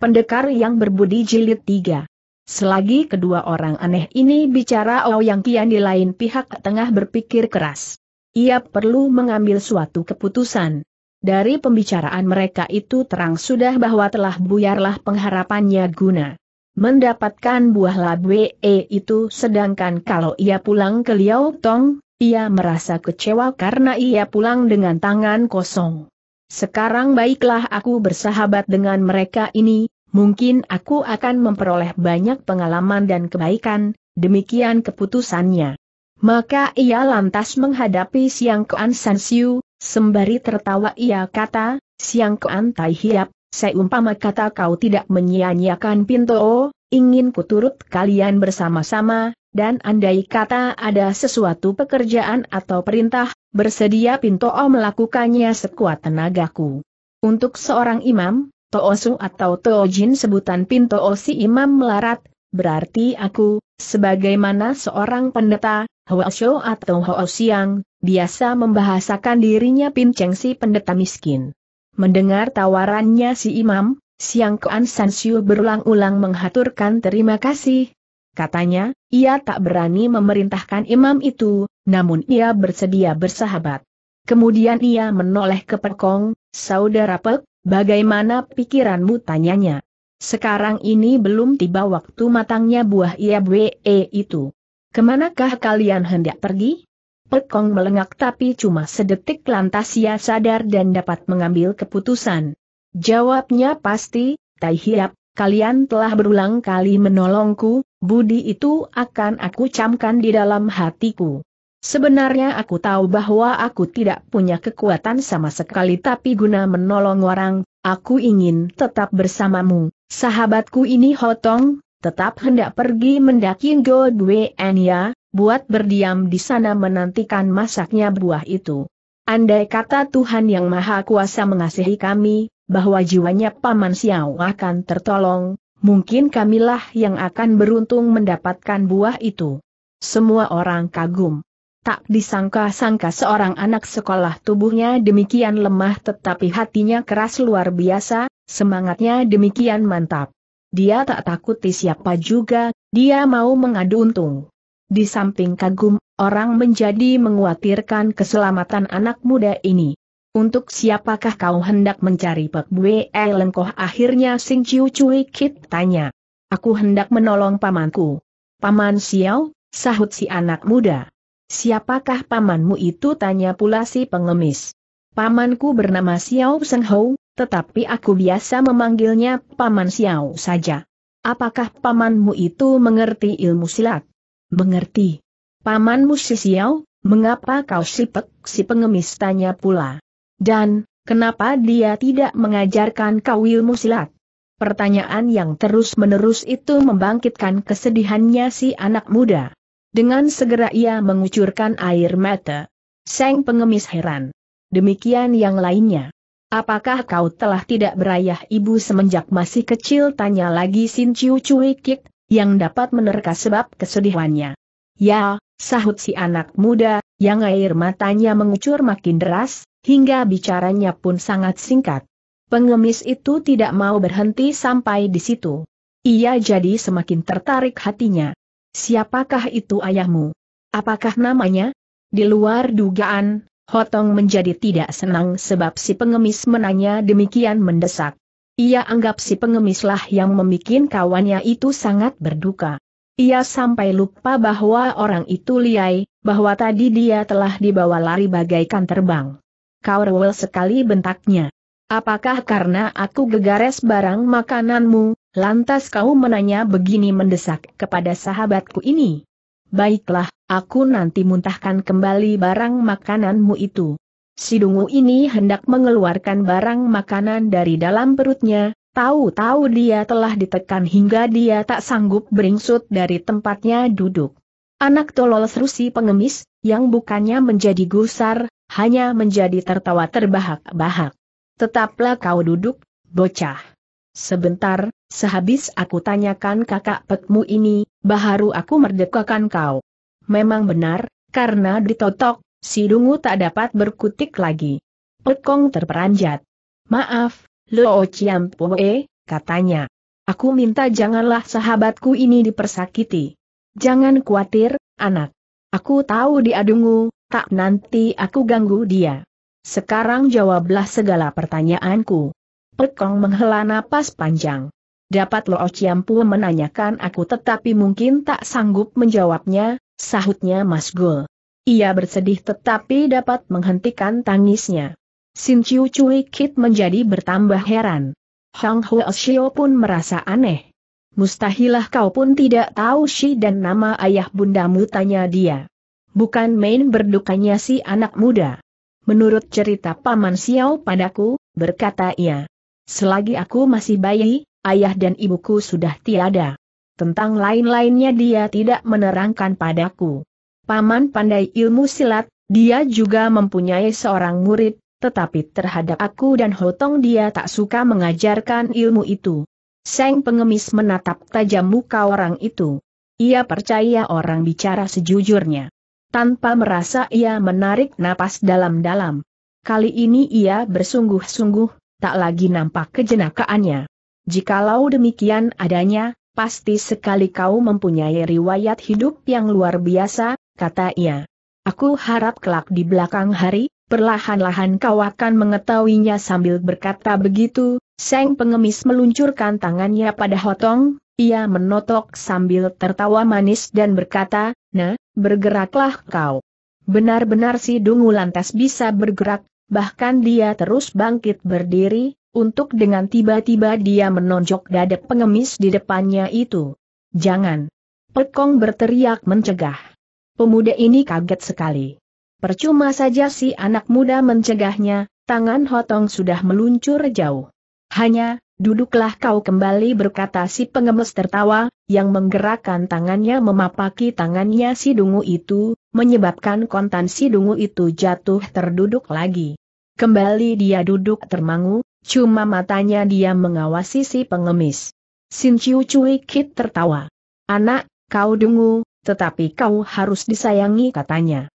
Pendekar yang berbudi jilid tiga. Selagi kedua orang aneh ini bicara yang Kian di lain pihak tengah berpikir keras. Ia perlu mengambil suatu keputusan. Dari pembicaraan mereka itu terang sudah bahwa telah buyarlah pengharapannya guna mendapatkan buah labwe e itu sedangkan kalau ia pulang ke Liao Tong, ia merasa kecewa karena ia pulang dengan tangan kosong. Sekarang baiklah aku bersahabat dengan mereka ini, mungkin aku akan memperoleh banyak pengalaman dan kebaikan, demikian keputusannya. Maka ia lantas menghadapi Siang Kuan San Siu, sembari tertawa ia kata, Siang Kuan Tai Hiap, seumpama kata kau tidak menyia-nyiakan pintu, oh, ingin kuturut kalian bersama-sama, dan andai kata ada sesuatu pekerjaan atau perintah, bersedia pinto o melakukannya sekuat tenagaku. Untuk seorang imam, Toosu atau Toojin sebutan pinto o si imam melarat, berarti aku, sebagaimana seorang pendeta, Hoasho atau Hoosiang, biasa membahasakan dirinya Pinceng si pendeta miskin. Mendengar tawarannya si imam, Siang Kean Sansiu berulang-ulang menghaturkan terima kasih, Katanya, ia tak berani memerintahkan imam itu, namun ia bersedia bersahabat. Kemudian ia menoleh ke Pekong, Saudara Pek, bagaimana pikiranmu tanyanya? Sekarang ini belum tiba waktu matangnya buah IABE e itu. Kemanakah kalian hendak pergi? Pekong melengak tapi cuma sedetik lantas ia sadar dan dapat mengambil keputusan. Jawabnya pasti, Tai Hiap, kalian telah berulang kali menolongku, budi itu akan aku camkan di dalam hatiku. Sebenarnya aku tahu bahwa aku tidak punya kekuatan sama sekali tapi guna menolong orang, aku ingin tetap bersamamu, sahabatku ini hotong, tetap hendak pergi mendaki Godwe ya, buat berdiam di sana menantikan masaknya buah itu. Andai kata Tuhan Yang Maha Kuasa mengasihi kami, bahwa jiwanya Paman Xiao akan tertolong, mungkin kamilah yang akan beruntung mendapatkan buah itu. Semua orang kagum. Tak disangka-sangka seorang anak sekolah tubuhnya demikian lemah tetapi hatinya keras luar biasa, semangatnya demikian mantap. Dia tak takuti siapa juga, dia mau mengadu untung. Di samping kagum, orang menjadi menguatirkan keselamatan anak muda ini. Untuk siapakah kau hendak mencari Pek Bue eh, Lengkoh akhirnya Sing Chiu Cui Kit tanya. Aku hendak menolong pamanku. Paman Xiao, sahut si anak muda. Siapakah pamanmu itu tanya pula si pengemis. Pamanku bernama Xiao Seng Hou, tetapi aku biasa memanggilnya Paman Xiao saja. Apakah pamanmu itu mengerti ilmu silat? Mengerti. Pamanmu si Xiao, mengapa kau sipek si pengemis tanya pula. Dan, kenapa dia tidak mengajarkan kau ilmu silat? Pertanyaan yang terus-menerus itu membangkitkan kesedihannya si anak muda. Dengan segera ia mengucurkan air mata. Seng pengemis heran. Demikian yang lainnya. Apakah kau telah tidak berayah ibu semenjak masih kecil? Tanya lagi Sin Chiu Cui Kik, yang dapat menerka sebab kesedihannya. Ya, sahut si anak muda, yang air matanya mengucur makin deras, hingga bicaranya pun sangat singkat. Pengemis itu tidak mau berhenti sampai di situ. Ia jadi semakin tertarik hatinya. Siapakah itu ayahmu? Apakah namanya? Di luar dugaan, Hotong menjadi tidak senang sebab si pengemis menanya demikian mendesak. Ia anggap si pengemislah yang membuat kawannya itu sangat berduka. Ia sampai lupa bahwa orang itu liai, bahwa tadi dia telah dibawa lari bagaikan terbang kau rewel sekali bentaknya. Apakah karena aku gegares barang makananmu, lantas kau menanya begini mendesak kepada sahabatku ini? Baiklah, aku nanti muntahkan kembali barang makananmu itu. Sidungu ini hendak mengeluarkan barang makanan dari dalam perutnya, tahu-tahu dia telah ditekan hingga dia tak sanggup beringsut dari tempatnya duduk. Anak tolol serusi pengemis, yang bukannya menjadi gusar, hanya menjadi tertawa terbahak-bahak. Tetaplah kau duduk, bocah. Sebentar, sehabis aku tanyakan kakak petmu ini, baharu aku merdekakan kau. Memang benar, karena ditotok, si dungu tak dapat berkutik lagi. Pekong terperanjat. Maaf, Lo poe, katanya. Aku minta janganlah sahabatku ini dipersakiti. Jangan khawatir, anak. Aku tahu dia tak nanti aku ganggu dia. Sekarang jawablah segala pertanyaanku. Pekong menghela napas panjang. Dapat Lo Ociampu menanyakan aku tetapi mungkin tak sanggup menjawabnya, sahutnya Mas Gul. Ia bersedih tetapi dapat menghentikan tangisnya. Sin Chiu Cui Kit menjadi bertambah heran. Hang Hu Shio pun merasa aneh. Mustahilah kau pun tidak tahu Shi dan nama ayah bundamu tanya dia bukan main berdukanya si anak muda. Menurut cerita Paman Xiao padaku, berkata ia. Selagi aku masih bayi, ayah dan ibuku sudah tiada. Tentang lain-lainnya dia tidak menerangkan padaku. Paman pandai ilmu silat, dia juga mempunyai seorang murid, tetapi terhadap aku dan Hotong dia tak suka mengajarkan ilmu itu. Seng pengemis menatap tajam muka orang itu. Ia percaya orang bicara sejujurnya. Tanpa merasa ia menarik napas dalam-dalam. Kali ini ia bersungguh-sungguh, tak lagi nampak kejenakaannya. Jikalau demikian adanya, pasti sekali kau mempunyai riwayat hidup yang luar biasa, kata ia. Aku harap kelak di belakang hari, perlahan-lahan kau akan mengetahuinya sambil berkata begitu, Seng pengemis meluncurkan tangannya pada hotong, ia menotok sambil tertawa manis dan berkata, Nah, bergeraklah kau. Benar-benar si Dungu lantas bisa bergerak, bahkan dia terus bangkit berdiri, untuk dengan tiba-tiba dia menonjok dada pengemis di depannya itu. Jangan! Pekong berteriak mencegah. Pemuda ini kaget sekali. Percuma saja si anak muda mencegahnya, tangan Hotong sudah meluncur jauh. Hanya, Duduklah kau kembali berkata si pengemis tertawa, yang menggerakkan tangannya memapaki tangannya si dungu itu, menyebabkan kontan si dungu itu jatuh terduduk lagi. Kembali dia duduk termangu, cuma matanya dia mengawasi si pengemis. Sin Chiu Cui Kit tertawa. Anak, kau dungu, tetapi kau harus disayangi katanya.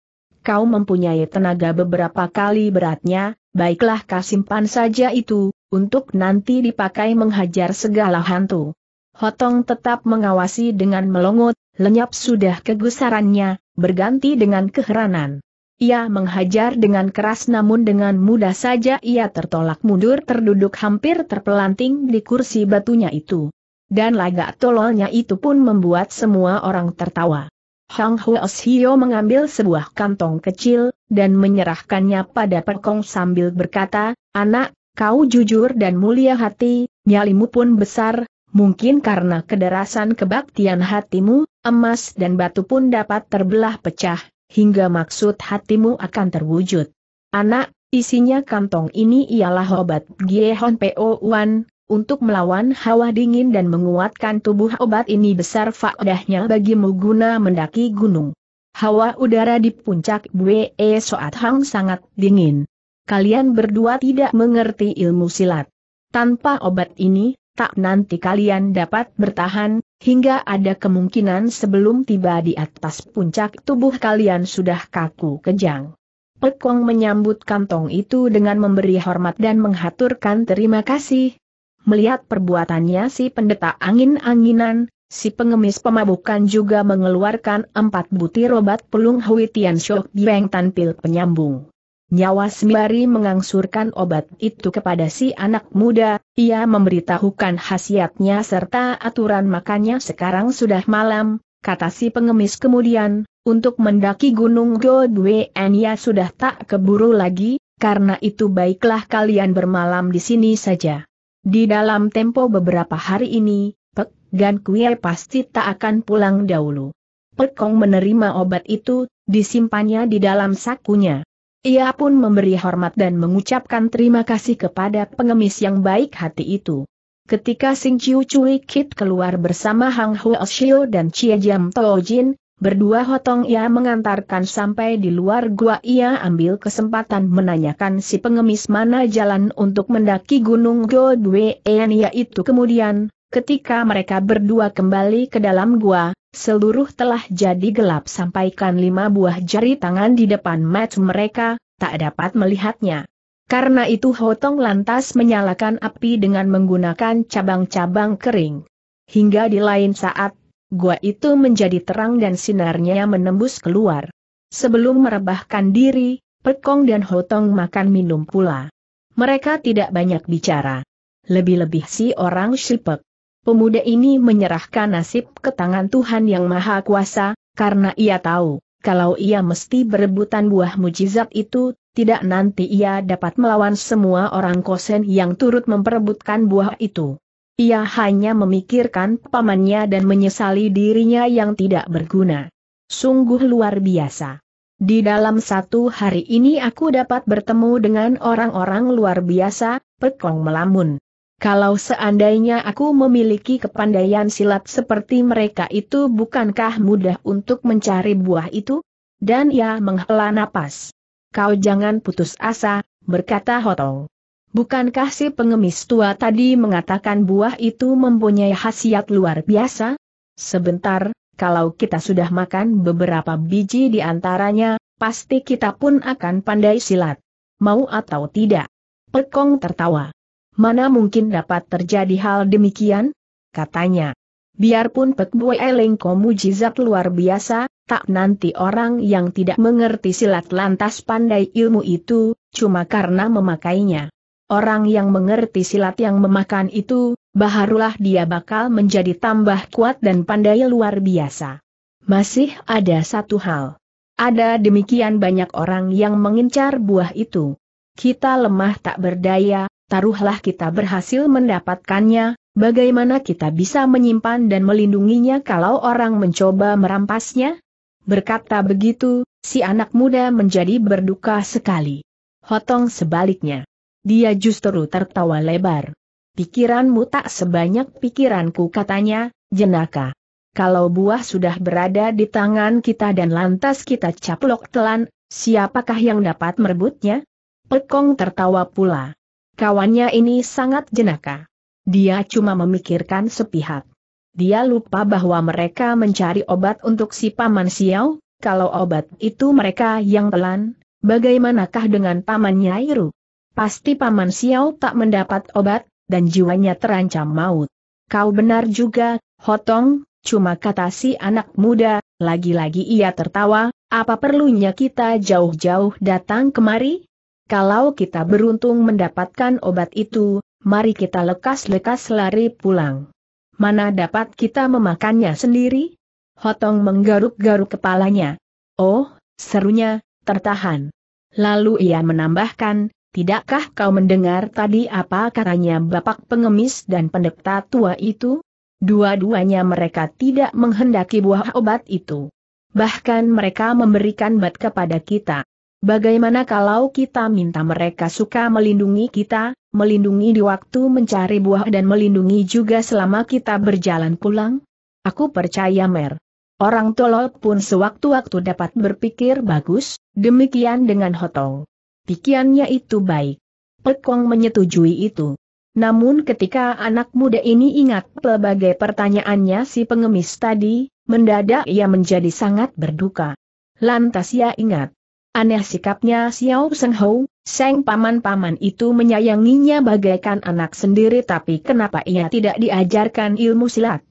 Kau mempunyai tenaga beberapa kali beratnya, baiklah kasimpan saja itu, untuk nanti dipakai menghajar segala hantu. Hotong tetap mengawasi dengan melongot, lenyap sudah kegusarannya, berganti dengan keheranan. Ia menghajar dengan keras namun dengan mudah saja ia tertolak mundur terduduk hampir terpelanting di kursi batunya itu. Dan lagak tololnya itu pun membuat semua orang tertawa. Hang Huo Sio mengambil sebuah kantong kecil, dan menyerahkannya pada Perkong sambil berkata, Anak, kau jujur dan mulia hati, nyalimu pun besar, mungkin karena kederasan kebaktian hatimu, emas dan batu pun dapat terbelah pecah, hingga maksud hatimu akan terwujud. Anak, isinya kantong ini ialah obat Giehon Po Wan, untuk melawan hawa dingin dan menguatkan tubuh obat ini besar faedahnya bagimu guna mendaki gunung. Hawa udara di puncak Bue Soat Hang sangat dingin. Kalian berdua tidak mengerti ilmu silat. Tanpa obat ini, tak nanti kalian dapat bertahan, hingga ada kemungkinan sebelum tiba di atas puncak tubuh kalian sudah kaku kejang. Pekong menyambut kantong itu dengan memberi hormat dan menghaturkan terima kasih, melihat perbuatannya si pendeta angin-anginan, si pengemis pemabukan juga mengeluarkan empat butir obat pelung Hui Tian Shok Bieng tampil penyambung. Nyawa Sembari mengangsurkan obat itu kepada si anak muda, ia memberitahukan khasiatnya serta aturan makannya sekarang sudah malam, kata si pengemis kemudian, untuk mendaki gunung Godwe ia sudah tak keburu lagi, karena itu baiklah kalian bermalam di sini saja. Di dalam tempo beberapa hari ini, Pek Gan Kue pasti tak akan pulang dahulu. Pek Kong menerima obat itu, disimpannya di dalam sakunya. Ia pun memberi hormat dan mengucapkan terima kasih kepada pengemis yang baik hati itu. Ketika Sing Chiu Cui Kit keluar bersama Hang Huo Shio dan Chia Jam Jin. Berdua hotong ia mengantarkan sampai di luar gua ia ambil kesempatan menanyakan si pengemis mana jalan untuk mendaki gunung Godween yaitu kemudian, ketika mereka berdua kembali ke dalam gua, seluruh telah jadi gelap sampaikan lima buah jari tangan di depan match mereka, tak dapat melihatnya. Karena itu Hotong lantas menyalakan api dengan menggunakan cabang-cabang kering. Hingga di lain saat, gua itu menjadi terang dan sinarnya menembus keluar. Sebelum merebahkan diri, Pekong dan Hotong makan minum pula. Mereka tidak banyak bicara. Lebih-lebih si orang Shipek. Pemuda ini menyerahkan nasib ke tangan Tuhan Yang Maha Kuasa, karena ia tahu, kalau ia mesti berebutan buah mujizat itu, tidak nanti ia dapat melawan semua orang kosen yang turut memperebutkan buah itu. Ia hanya memikirkan pamannya dan menyesali dirinya yang tidak berguna. Sungguh luar biasa. Di dalam satu hari ini aku dapat bertemu dengan orang-orang luar biasa, Pekong melamun. Kalau seandainya aku memiliki kepandaian silat seperti mereka itu bukankah mudah untuk mencari buah itu? Dan ia menghela napas. Kau jangan putus asa, berkata Hotong. Bukankah si pengemis tua tadi mengatakan buah itu mempunyai khasiat luar biasa? Sebentar, kalau kita sudah makan beberapa biji di antaranya, pasti kita pun akan pandai silat. Mau atau tidak? Pekong tertawa. Mana mungkin dapat terjadi hal demikian? Katanya. Biarpun Pek Bue komu mujizat luar biasa, tak nanti orang yang tidak mengerti silat lantas pandai ilmu itu, cuma karena memakainya orang yang mengerti silat yang memakan itu, baharulah dia bakal menjadi tambah kuat dan pandai luar biasa. Masih ada satu hal. Ada demikian banyak orang yang mengincar buah itu. Kita lemah tak berdaya, taruhlah kita berhasil mendapatkannya, bagaimana kita bisa menyimpan dan melindunginya kalau orang mencoba merampasnya? Berkata begitu, si anak muda menjadi berduka sekali. Hotong sebaliknya. Dia justru tertawa lebar. Pikiranmu tak sebanyak pikiranku katanya, jenaka. Kalau buah sudah berada di tangan kita dan lantas kita caplok telan, siapakah yang dapat merebutnya? Pekong tertawa pula. Kawannya ini sangat jenaka. Dia cuma memikirkan sepihak. Dia lupa bahwa mereka mencari obat untuk si Paman Xiao, kalau obat itu mereka yang telan, bagaimanakah dengan Paman Nyairu? Pasti Paman Xiao tak mendapat obat, dan jiwanya terancam maut. Kau benar juga, Hotong, cuma kata si anak muda, lagi-lagi ia tertawa, apa perlunya kita jauh-jauh datang kemari? Kalau kita beruntung mendapatkan obat itu, mari kita lekas-lekas lari pulang. Mana dapat kita memakannya sendiri? Hotong menggaruk-garuk kepalanya. Oh, serunya, tertahan. Lalu ia menambahkan, Tidakkah kau mendengar tadi apa katanya bapak pengemis dan pendeta tua itu? Dua-duanya mereka tidak menghendaki buah obat itu. Bahkan mereka memberikan bat kepada kita. Bagaimana kalau kita minta mereka suka melindungi kita, melindungi di waktu mencari buah dan melindungi juga selama kita berjalan pulang? Aku percaya Mer. Orang tolol pun sewaktu-waktu dapat berpikir bagus, demikian dengan Hotong pikirannya itu baik. Pekong menyetujui itu. Namun ketika anak muda ini ingat pelbagai pertanyaannya si pengemis tadi, mendadak ia menjadi sangat berduka. Lantas ia ingat. Aneh sikapnya Xiao Seng Hou, Seng paman-paman itu menyayanginya bagaikan anak sendiri tapi kenapa ia tidak diajarkan ilmu silat?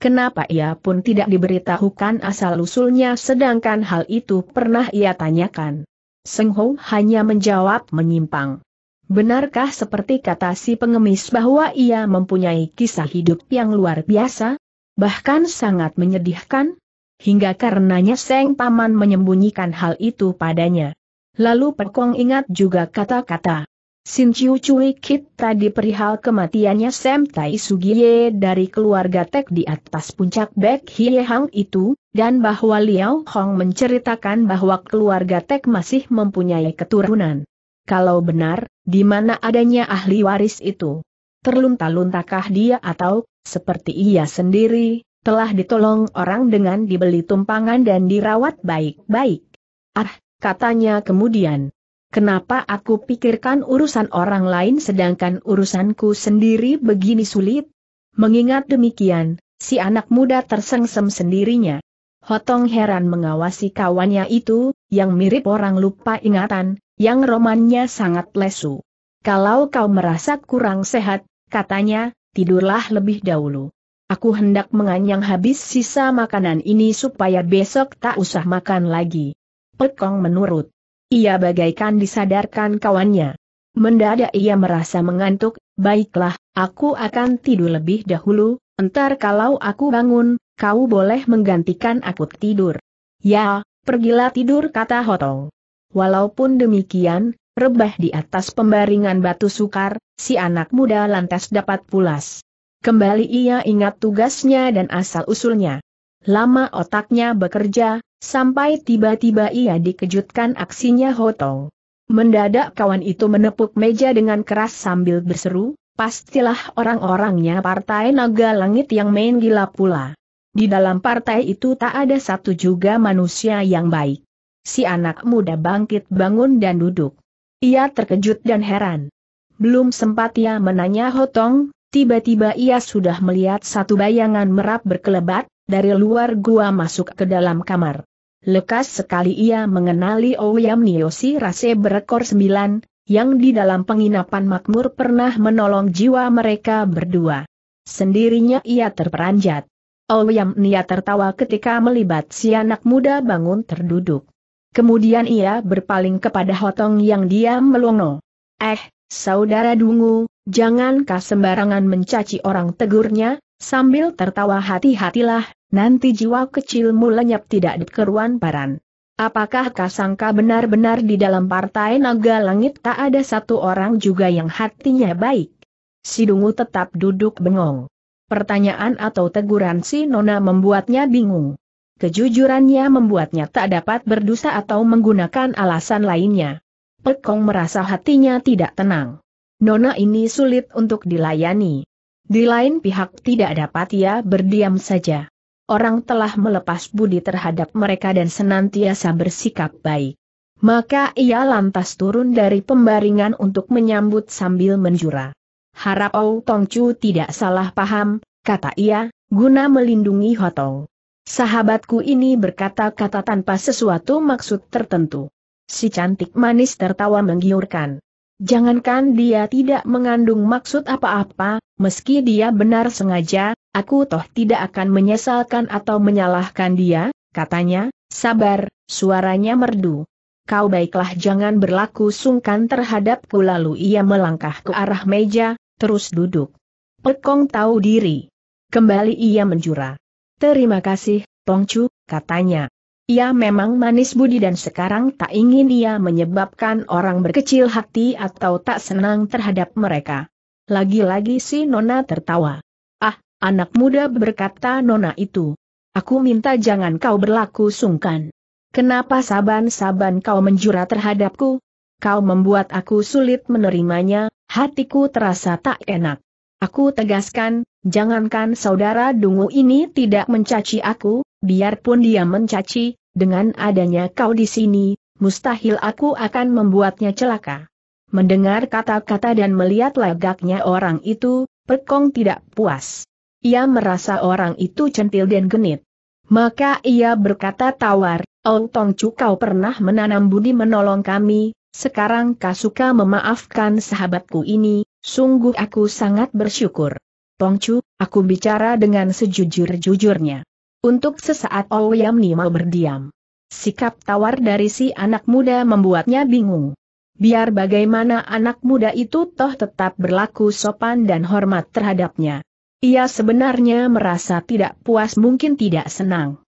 Kenapa ia pun tidak diberitahukan asal-usulnya sedangkan hal itu pernah ia tanyakan? Seng Ho hanya menjawab menyimpang. Benarkah seperti kata si pengemis bahwa ia mempunyai kisah hidup yang luar biasa? Bahkan sangat menyedihkan? Hingga karenanya Seng Paman menyembunyikan hal itu padanya. Lalu Perkong ingat juga kata-kata Sin Chiu Chui Kit tadi perihal kematiannya Sam Tai Sugiye dari keluarga Tek di atas puncak Bek Hie Hang itu, dan bahwa Liao Hong menceritakan bahwa keluarga Tek masih mempunyai keturunan. Kalau benar, di mana adanya ahli waris itu? Terlunta-luntakah dia atau, seperti ia sendiri, telah ditolong orang dengan dibeli tumpangan dan dirawat baik-baik? Ah, katanya kemudian. Kenapa aku pikirkan urusan orang lain sedangkan urusanku sendiri begini sulit? Mengingat demikian, si anak muda tersengsem sendirinya. Hotong heran mengawasi kawannya itu, yang mirip orang lupa ingatan, yang romannya sangat lesu. Kalau kau merasa kurang sehat, katanya, tidurlah lebih dahulu. Aku hendak menganyang habis sisa makanan ini supaya besok tak usah makan lagi. Pekong menurut. Ia bagaikan disadarkan kawannya. Mendadak ia merasa mengantuk, baiklah, aku akan tidur lebih dahulu, entar kalau aku bangun, kau boleh menggantikan aku tidur. Ya, pergilah tidur kata Hotong. Walaupun demikian, rebah di atas pembaringan batu sukar, si anak muda lantas dapat pulas. Kembali ia ingat tugasnya dan asal-usulnya. Lama otaknya bekerja, Sampai tiba-tiba ia dikejutkan aksinya Hotong. Mendadak kawan itu menepuk meja dengan keras sambil berseru, pastilah orang-orangnya partai naga langit yang main gila pula. Di dalam partai itu tak ada satu juga manusia yang baik. Si anak muda bangkit bangun dan duduk. Ia terkejut dan heran. Belum sempat ia menanya Hotong, tiba-tiba ia sudah melihat satu bayangan merap berkelebat, dari luar gua masuk ke dalam kamar. Lekas sekali ia mengenali Ouyam Niosi Rase berekor sembilan, yang di dalam penginapan makmur pernah menolong jiwa mereka berdua. Sendirinya ia terperanjat. Ouyam Nia tertawa ketika melibat si anak muda bangun terduduk. Kemudian ia berpaling kepada Hotong yang diam melongo. Eh, saudara dungu, jangan sembarangan mencaci orang tegurnya, sambil tertawa hati-hatilah, Nanti jiwa kecilmu lenyap tidak di keruan paran. Apakah kasangka benar-benar di dalam partai naga langit tak ada satu orang juga yang hatinya baik? Sidungu tetap duduk bengong. Pertanyaan atau teguran si Nona membuatnya bingung. Kejujurannya membuatnya tak dapat berdosa atau menggunakan alasan lainnya. Pekong merasa hatinya tidak tenang. Nona ini sulit untuk dilayani. Di lain pihak tidak dapat ia berdiam saja orang telah melepas budi terhadap mereka dan senantiasa bersikap baik. Maka ia lantas turun dari pembaringan untuk menyambut sambil menjura. Harap Ou oh Tong tidak salah paham, kata ia, guna melindungi Hotong. Sahabatku ini berkata-kata tanpa sesuatu maksud tertentu. Si cantik manis tertawa menggiurkan. Jangankan dia tidak mengandung maksud apa-apa, meski dia benar sengaja, aku toh tidak akan menyesalkan atau menyalahkan dia, katanya, sabar, suaranya merdu. Kau baiklah jangan berlaku sungkan terhadapku lalu ia melangkah ke arah meja, terus duduk. Pekong tahu diri. Kembali ia menjura. Terima kasih, Pongcu, katanya. Ia memang manis budi dan sekarang tak ingin ia menyebabkan orang berkecil hati atau tak senang terhadap mereka. Lagi-lagi si Nona tertawa. Ah, anak muda berkata Nona itu. Aku minta jangan kau berlaku sungkan. Kenapa saban-saban kau menjura terhadapku? Kau membuat aku sulit menerimanya, hatiku terasa tak enak. Aku tegaskan, jangankan saudara dungu ini tidak mencaci aku, biarpun dia mencaci, dengan adanya kau di sini, mustahil aku akan membuatnya celaka. Mendengar kata-kata dan melihat lagaknya orang itu, Pekong tidak puas. Ia merasa orang itu centil dan genit. Maka ia berkata tawar, Oh Tong Chu kau pernah menanam budi menolong kami, sekarang kau suka memaafkan sahabatku ini, sungguh aku sangat bersyukur. Tongcu, aku bicara dengan sejujur-jujurnya. Untuk sesaat Ouyam Nima berdiam. Sikap tawar dari si anak muda membuatnya bingung. Biar bagaimana anak muda itu toh tetap berlaku sopan dan hormat terhadapnya. Ia sebenarnya merasa tidak puas mungkin tidak senang.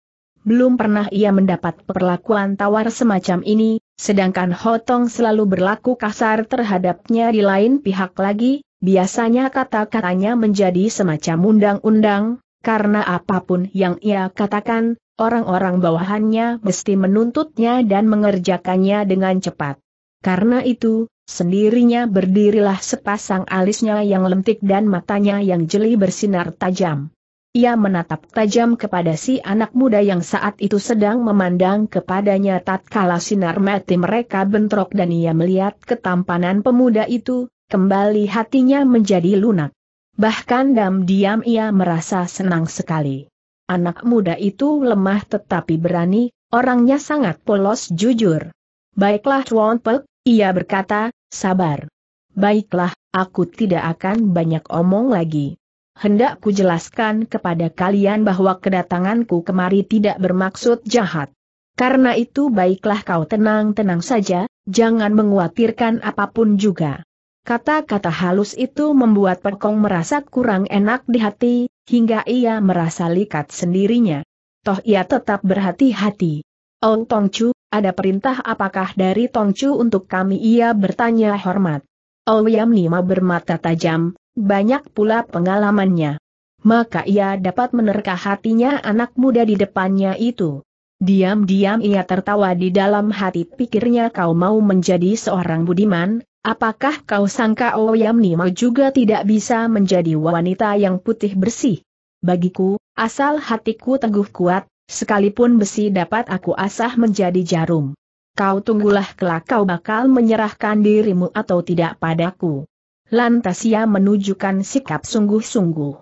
Belum pernah ia mendapat perlakuan tawar semacam ini, sedangkan Hotong selalu berlaku kasar terhadapnya di lain pihak lagi, biasanya kata-katanya menjadi semacam undang-undang, karena apapun yang ia katakan, orang-orang bawahannya mesti menuntutnya dan mengerjakannya dengan cepat. Karena itu, sendirinya berdirilah sepasang alisnya yang lentik dan matanya yang jeli bersinar tajam. Ia menatap tajam kepada si anak muda yang saat itu sedang memandang kepadanya tatkala sinar mati mereka bentrok dan ia melihat ketampanan pemuda itu, kembali hatinya menjadi lunak. Bahkan diam-diam ia merasa senang sekali. Anak muda itu lemah tetapi berani, orangnya sangat polos jujur. Baiklah Chuan Pek, ia berkata, sabar. Baiklah, aku tidak akan banyak omong lagi. Hendak ku jelaskan kepada kalian bahwa kedatanganku kemari tidak bermaksud jahat. Karena itu baiklah kau tenang-tenang saja, jangan mengkhawatirkan apapun juga. Kata-kata halus itu membuat Pekong merasa kurang enak di hati, hingga ia merasa likat sendirinya. Toh ia tetap berhati-hati. Oh Tong Chu, ada perintah apakah dari Tong Chu untuk kami? Ia bertanya hormat. Oh Yam Lima bermata tajam, banyak pula pengalamannya. Maka ia dapat menerka hatinya anak muda di depannya itu. Diam-diam ia tertawa di dalam hati pikirnya kau mau menjadi seorang budiman, Apakah kau sangka Oyamnimo oh juga tidak bisa menjadi wanita yang putih bersih? Bagiku, asal hatiku teguh kuat, sekalipun besi dapat aku asah menjadi jarum. Kau tunggulah kelak kau bakal menyerahkan dirimu atau tidak padaku. Lantas ia menunjukkan sikap sungguh-sungguh.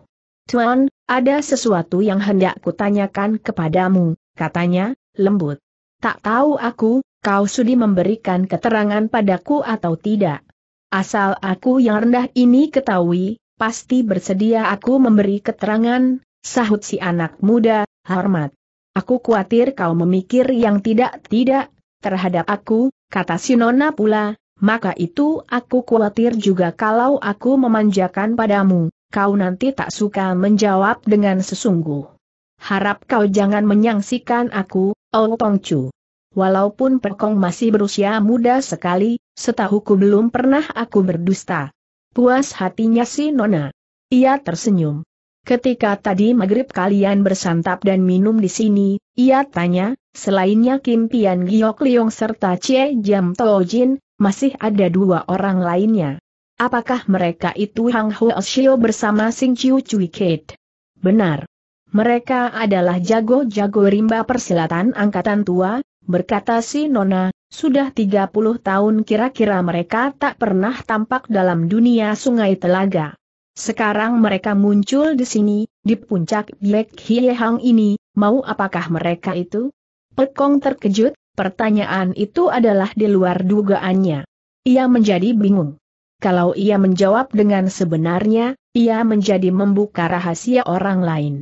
Tuan, ada sesuatu yang hendak kutanyakan kepadamu, katanya, lembut. Tak tahu aku, kau sudi memberikan keterangan padaku atau tidak. Asal aku yang rendah ini ketahui, pasti bersedia aku memberi keterangan, sahut si anak muda, hormat. Aku khawatir kau memikir yang tidak-tidak, terhadap aku, kata Sinona pula, maka itu aku khawatir juga kalau aku memanjakan padamu, kau nanti tak suka menjawab dengan sesungguh. Harap kau jangan menyangsikan aku, Oh Tongcu. Walaupun Pekong masih berusia muda sekali, setahuku belum pernah aku berdusta. Puas hatinya si Nona. Ia tersenyum. Ketika tadi maghrib kalian bersantap dan minum di sini, ia tanya, selainnya Kim Pian Giok Liong serta Cie Jam Tojin, masih ada dua orang lainnya. Apakah mereka itu Hang Huo Shio bersama Sing Chiu Chui Kate? Benar. Mereka adalah jago-jago rimba persilatan angkatan tua, berkata si Nona, sudah 30 tahun kira-kira mereka tak pernah tampak dalam dunia sungai telaga. Sekarang mereka muncul di sini, di puncak Black Hiehang ini, mau apakah mereka itu? Pekong terkejut, pertanyaan itu adalah di luar dugaannya. Ia menjadi bingung. Kalau ia menjawab dengan sebenarnya, ia menjadi membuka rahasia orang lain.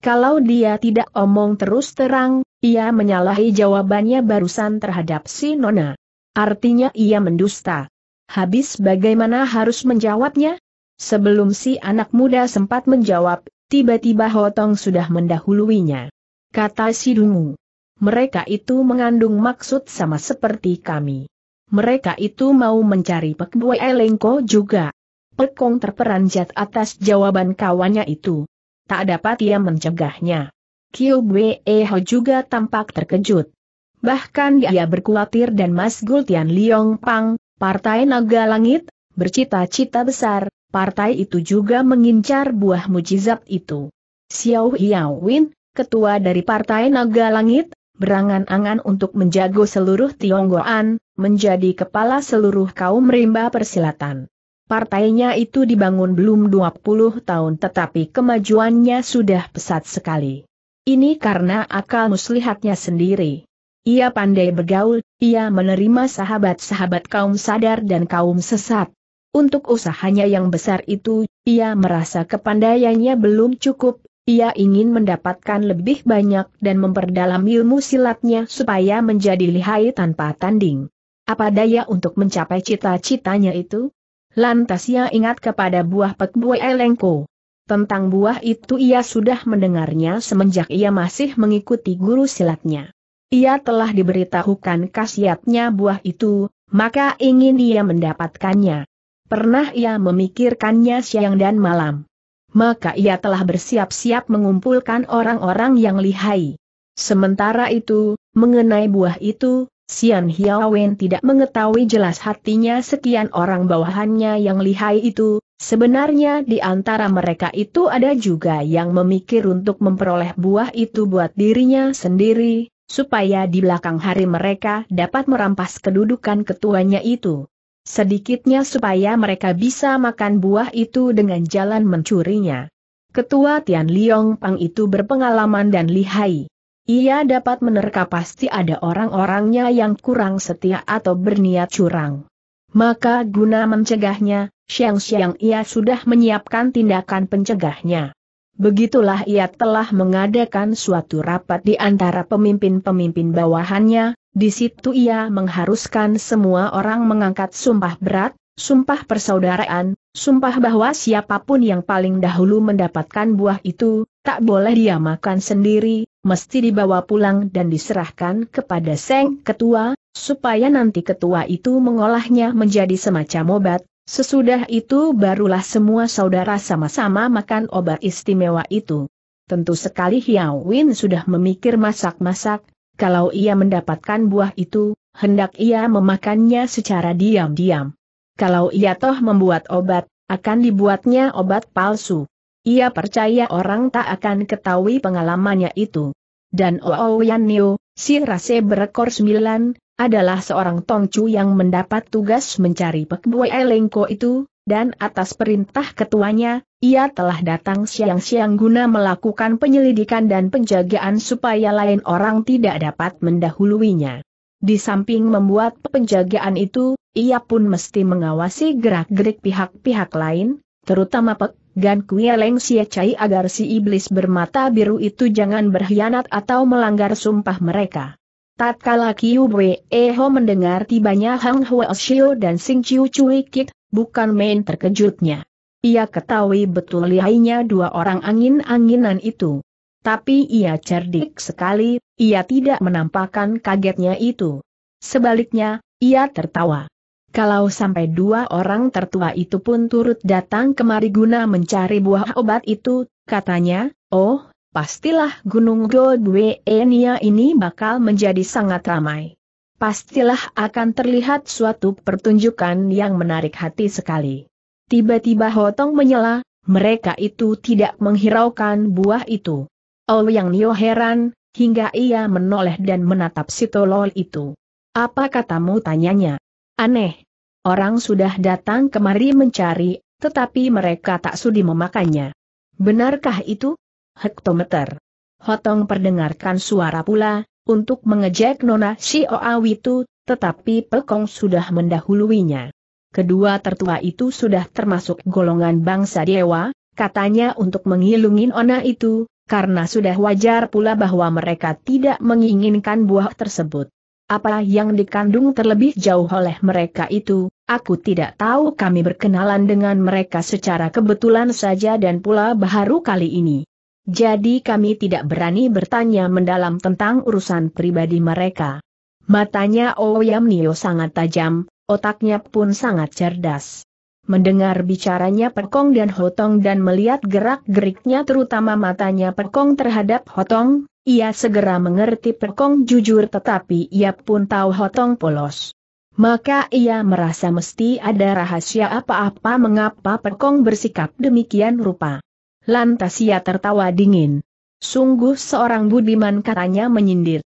Kalau dia tidak omong terus terang, ia menyalahi jawabannya barusan terhadap si Nona. Artinya ia mendusta. Habis bagaimana harus menjawabnya? Sebelum si anak muda sempat menjawab, tiba-tiba Hotong sudah mendahuluinya. Kata si Dungu. Mereka itu mengandung maksud sama seperti kami. Mereka itu mau mencari Pek Bue Elengko juga. Pekong terperanjat atas jawaban kawannya itu. Tak dapat ia mencegahnya. Kiu Ho juga tampak terkejut. Bahkan dia berkulatir dan Mas Gultian Liong Pang, Partai Naga Langit, bercita-cita besar, partai itu juga mengincar buah mujizat itu. Xiao Hiao Win, ketua dari Partai Naga Langit, berangan-angan untuk menjago seluruh Tionggoan, menjadi kepala seluruh kaum rimba persilatan. Partainya itu dibangun belum 20 tahun tetapi kemajuannya sudah pesat sekali. Ini karena akal muslihatnya sendiri. Ia pandai bergaul, ia menerima sahabat-sahabat kaum sadar dan kaum sesat. Untuk usahanya yang besar itu, ia merasa kepandaiannya belum cukup, ia ingin mendapatkan lebih banyak dan memperdalam ilmu silatnya supaya menjadi lihai tanpa tanding. Apa daya untuk mencapai cita-citanya itu? Lantas ia ingat kepada buah pekbue elengko. Tentang buah itu ia sudah mendengarnya semenjak ia masih mengikuti guru silatnya. Ia telah diberitahukan khasiatnya buah itu, maka ingin ia mendapatkannya. Pernah ia memikirkannya siang dan malam. Maka ia telah bersiap-siap mengumpulkan orang-orang yang lihai. Sementara itu, mengenai buah itu, Sian Hiawen tidak mengetahui jelas hatinya sekian orang bawahannya yang lihai itu, Sebenarnya di antara mereka itu ada juga yang memikir untuk memperoleh buah itu buat dirinya sendiri, supaya di belakang hari mereka dapat merampas kedudukan ketuanya itu. Sedikitnya supaya mereka bisa makan buah itu dengan jalan mencurinya. Ketua Tian Liong Pang itu berpengalaman dan lihai. Ia dapat menerka pasti ada orang-orangnya yang kurang setia atau berniat curang. Maka guna mencegahnya, siang-siang ia sudah menyiapkan tindakan pencegahnya. Begitulah ia telah mengadakan suatu rapat di antara pemimpin-pemimpin bawahannya, di situ ia mengharuskan semua orang mengangkat sumpah berat, sumpah persaudaraan, sumpah bahwa siapapun yang paling dahulu mendapatkan buah itu, tak boleh dia makan sendiri, mesti dibawa pulang dan diserahkan kepada Seng Ketua, supaya nanti ketua itu mengolahnya menjadi semacam obat, Sesudah itu barulah semua saudara sama-sama makan obat istimewa itu. Tentu sekali Hiao Win sudah memikir masak-masak, kalau ia mendapatkan buah itu, hendak ia memakannya secara diam-diam. Kalau ia toh membuat obat, akan dibuatnya obat palsu. Ia percaya orang tak akan ketahui pengalamannya itu. Dan Ooyan Niu, si rase berekor sembilan, adalah seorang Tongcu yang mendapat tugas mencari Pek Bue Elengko itu, dan atas perintah ketuanya, ia telah datang siang-siang guna melakukan penyelidikan dan penjagaan supaya lain orang tidak dapat mendahuluinya. Di samping membuat penjagaan itu, ia pun mesti mengawasi gerak-gerik pihak-pihak lain, terutama Pek Gan Kue Leng Sia Cai agar si iblis bermata biru itu jangan berkhianat atau melanggar sumpah mereka. Tatkala Kiu Wei Eho mendengar tibanya Hang Hua Shio dan Sing Chiu Chui Kit, bukan main terkejutnya. Ia ketahui betul lihainya dua orang angin-anginan itu. Tapi ia cerdik sekali, ia tidak menampakkan kagetnya itu. Sebaliknya, ia tertawa. Kalau sampai dua orang tertua itu pun turut datang kemari guna mencari buah obat itu, katanya, oh, pastilah Gunung Goldwenia ini bakal menjadi sangat ramai. Pastilah akan terlihat suatu pertunjukan yang menarik hati sekali. Tiba-tiba Hotong menyela, mereka itu tidak menghiraukan buah itu. Ouyang oh Nio heran, hingga ia menoleh dan menatap si tolol itu. Apa katamu tanyanya? Aneh. Orang sudah datang kemari mencari, tetapi mereka tak sudi memakannya. Benarkah itu? hektometer. Hotong perdengarkan suara pula, untuk mengejek Nona Si itu, tetapi Pekong sudah mendahuluinya. Kedua tertua itu sudah termasuk golongan bangsa dewa, katanya untuk mengilungi ona itu, karena sudah wajar pula bahwa mereka tidak menginginkan buah tersebut. Apa yang dikandung terlebih jauh oleh mereka itu, aku tidak tahu kami berkenalan dengan mereka secara kebetulan saja dan pula baru kali ini. Jadi kami tidak berani bertanya mendalam tentang urusan pribadi mereka. Matanya Oyam oh Nio sangat tajam, otaknya pun sangat cerdas. Mendengar bicaranya Perkong dan Hotong dan melihat gerak-geriknya terutama matanya Perkong terhadap Hotong, ia segera mengerti Perkong jujur tetapi ia pun tahu Hotong polos. Maka ia merasa mesti ada rahasia apa-apa mengapa Perkong bersikap demikian rupa. Lantas ia tertawa dingin. Sungguh seorang budiman katanya menyindir.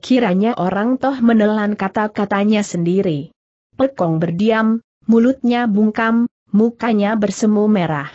Kiranya orang toh menelan kata-katanya sendiri. Pekong berdiam, mulutnya bungkam, mukanya bersemu merah.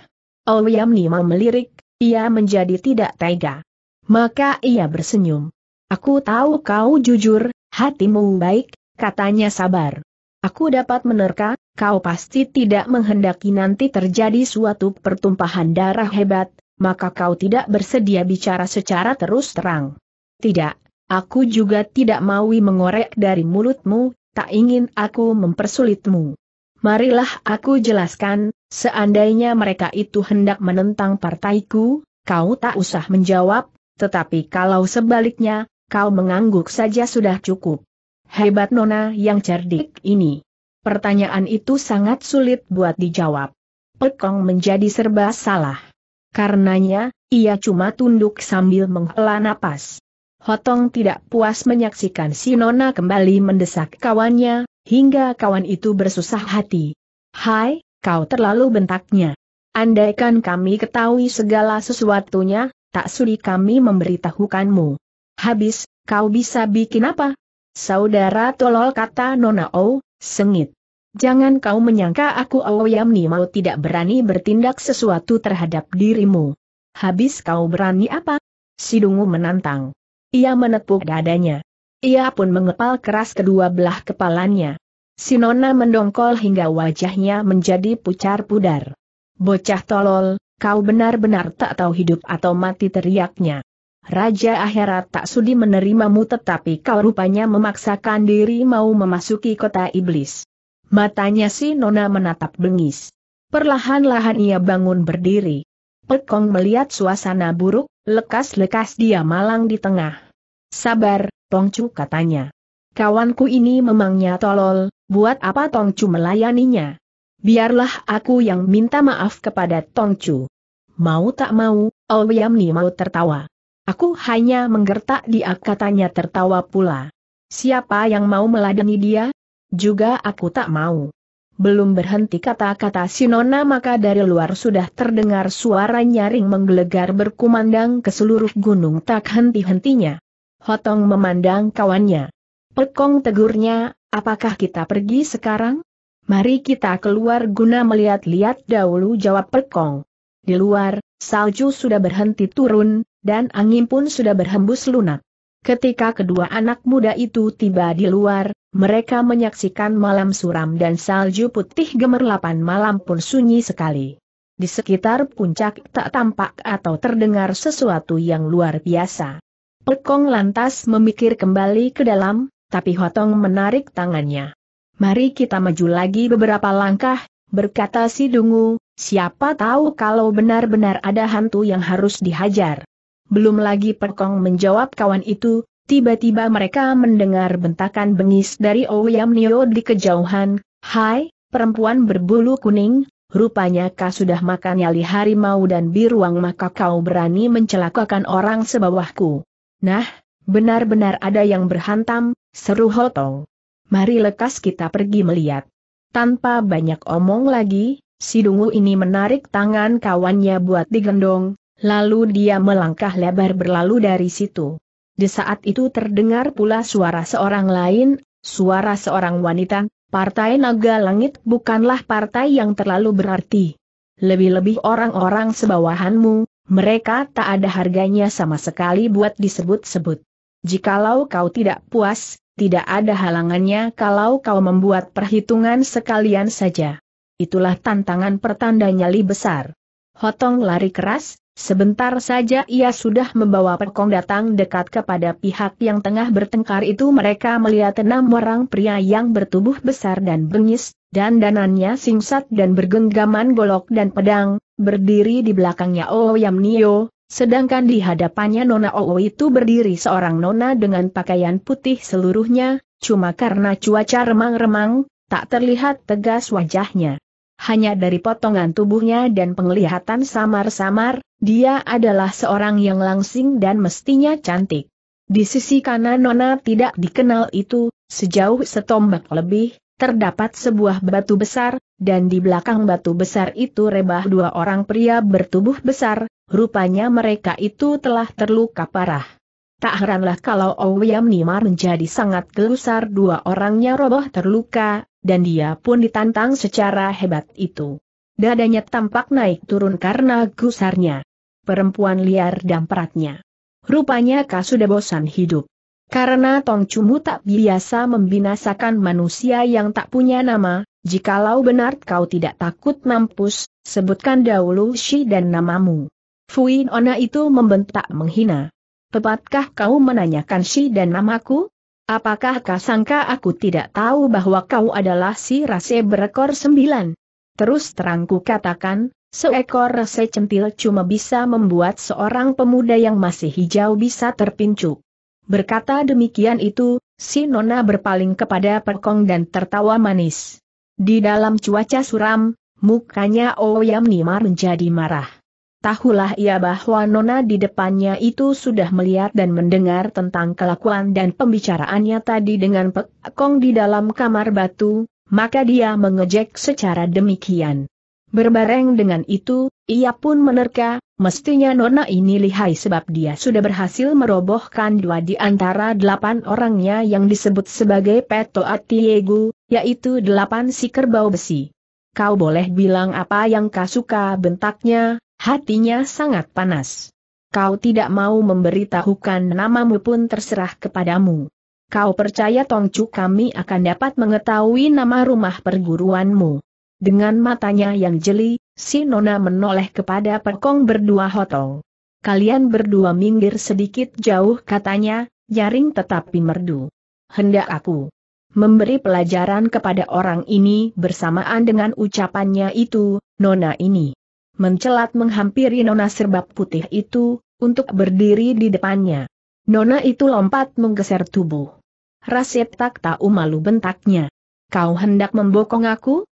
Ouyam Nima melirik, ia menjadi tidak tega. Maka ia bersenyum. Aku tahu kau jujur, hatimu baik, katanya sabar. Aku dapat menerka, kau pasti tidak menghendaki nanti terjadi suatu pertumpahan darah hebat, maka kau tidak bersedia bicara secara terus terang. Tidak, aku juga tidak mau mengorek dari mulutmu, tak ingin aku mempersulitmu. Marilah aku jelaskan, seandainya mereka itu hendak menentang partaiku, kau tak usah menjawab, tetapi kalau sebaliknya, kau mengangguk saja sudah cukup. Hebat nona yang cerdik ini. Pertanyaan itu sangat sulit buat dijawab. Pekong menjadi serba salah. Karenanya, ia cuma tunduk sambil menghela napas. Hotong tidak puas menyaksikan si Nona kembali mendesak kawannya, hingga kawan itu bersusah hati. Hai, kau terlalu bentaknya. Andaikan kami ketahui segala sesuatunya, tak sudi kami memberitahukanmu. Habis, kau bisa bikin apa? Saudara tolol kata Nona O, sengit. Jangan kau menyangka aku Aoyamni mau tidak berani bertindak sesuatu terhadap dirimu. Habis kau berani apa? Sidungu menantang. Ia menepuk dadanya. Ia pun mengepal keras kedua belah kepalanya. Sinona mendongkol hingga wajahnya menjadi pucar-pudar. Bocah tolol, kau benar-benar tak tahu hidup atau mati teriaknya. Raja akhirat tak sudi menerimamu tetapi kau rupanya memaksakan diri mau memasuki kota iblis. Matanya si Nona menatap bengis. Perlahan-lahan ia bangun berdiri. Pekong melihat suasana buruk, lekas-lekas dia malang di tengah. Sabar, Tongcu katanya. Kawanku ini memangnya tolol, buat apa Tongcu melayaninya? Biarlah aku yang minta maaf kepada Tongcu. Mau tak mau, Ouyamni mau tertawa. Aku hanya menggertak dia katanya tertawa pula. Siapa yang mau meladeni dia? Juga aku tak mau. Belum berhenti kata-kata Sinona maka dari luar sudah terdengar suara nyaring menggelegar berkumandang ke seluruh gunung tak henti-hentinya. Hotong memandang kawannya. Pekong tegurnya, apakah kita pergi sekarang? Mari kita keluar guna melihat-lihat dahulu jawab Pekong. Di luar, salju sudah berhenti turun, dan angin pun sudah berhembus lunak. Ketika kedua anak muda itu tiba di luar, mereka menyaksikan malam suram dan salju putih gemerlapan malam pun sunyi sekali. Di sekitar puncak tak tampak atau terdengar sesuatu yang luar biasa. Pekong lantas memikir kembali ke dalam, tapi Hotong menarik tangannya. Mari kita maju lagi beberapa langkah, berkata si Dungu, siapa tahu kalau benar-benar ada hantu yang harus dihajar. Belum lagi Perkong menjawab kawan itu, tiba-tiba mereka mendengar bentakan bengis dari Oyam oh Nio di kejauhan, Hai, perempuan berbulu kuning, rupanya kau sudah makan nyali harimau dan biruang maka kau berani mencelakakan orang sebawahku. Nah, benar-benar ada yang berhantam, seru Hotong. Mari lekas kita pergi melihat. Tanpa banyak omong lagi, si dungu ini menarik tangan kawannya buat digendong, Lalu dia melangkah lebar berlalu dari situ. Di saat itu terdengar pula suara seorang lain, suara seorang wanita, partai naga langit bukanlah partai yang terlalu berarti. Lebih-lebih orang-orang sebawahanmu, mereka tak ada harganya sama sekali buat disebut-sebut. Jikalau kau tidak puas, tidak ada halangannya kalau kau membuat perhitungan sekalian saja. Itulah tantangan pertanda nyali besar. Hotong lari keras, Sebentar saja ia sudah membawa perkong datang dekat kepada pihak yang tengah bertengkar itu mereka melihat enam orang pria yang bertubuh besar dan bengis, dan danannya singkat dan bergenggaman golok dan pedang, berdiri di belakangnya Oh Nio, sedangkan di hadapannya Nona Owo oh itu berdiri seorang nona dengan pakaian putih seluruhnya, cuma karena cuaca remang-remang, tak terlihat tegas wajahnya. Hanya dari potongan tubuhnya dan penglihatan samar-samar, dia adalah seorang yang langsing dan mestinya cantik. Di sisi kanan Nona tidak dikenal itu, sejauh setombak lebih, terdapat sebuah batu besar, dan di belakang batu besar itu rebah dua orang pria bertubuh besar, rupanya mereka itu telah terluka parah. Tak heranlah kalau Owyam Nimar menjadi sangat gelusar dua orangnya roboh terluka, dan dia pun ditantang secara hebat itu. Dadanya tampak naik turun karena gusarnya perempuan liar dan peratnya. Rupanya kau sudah bosan hidup. Karena Tong Cumu tak biasa membinasakan manusia yang tak punya nama, jikalau benar kau tidak takut mampus, sebutkan dahulu Shi dan namamu. Fui Ona itu membentak menghina. Tepatkah kau menanyakan Shi dan namaku? Apakah kau sangka aku tidak tahu bahwa kau adalah si rase berekor sembilan? Terus terangku katakan, Seekor rese centil cuma bisa membuat seorang pemuda yang masih hijau bisa terpincuk. Berkata demikian itu, si Nona berpaling kepada Perkong dan tertawa manis. Di dalam cuaca suram, mukanya Oyam oh Nimar menjadi marah. Tahulah ia bahwa Nona di depannya itu sudah melihat dan mendengar tentang kelakuan dan pembicaraannya tadi dengan Perkong di dalam kamar batu, maka dia mengejek secara demikian. Berbareng dengan itu, ia pun menerka, mestinya nona ini lihai sebab dia sudah berhasil merobohkan dua di antara delapan orangnya yang disebut sebagai Peto Atiegu, yaitu delapan si kerbau besi. Kau boleh bilang apa yang kau suka bentaknya, hatinya sangat panas. Kau tidak mau memberitahukan namamu pun terserah kepadamu. Kau percaya Tongcu kami akan dapat mengetahui nama rumah perguruanmu. Dengan matanya yang jeli, si Nona menoleh kepada Perkong berdua hotong. Kalian berdua minggir sedikit jauh katanya, nyaring tetapi merdu. Hendak aku memberi pelajaran kepada orang ini bersamaan dengan ucapannya itu, Nona ini mencelat menghampiri Nona serbab putih itu, untuk berdiri di depannya. Nona itu lompat menggeser tubuh. Rasid tak tahu malu bentaknya. Kau hendak membokong aku?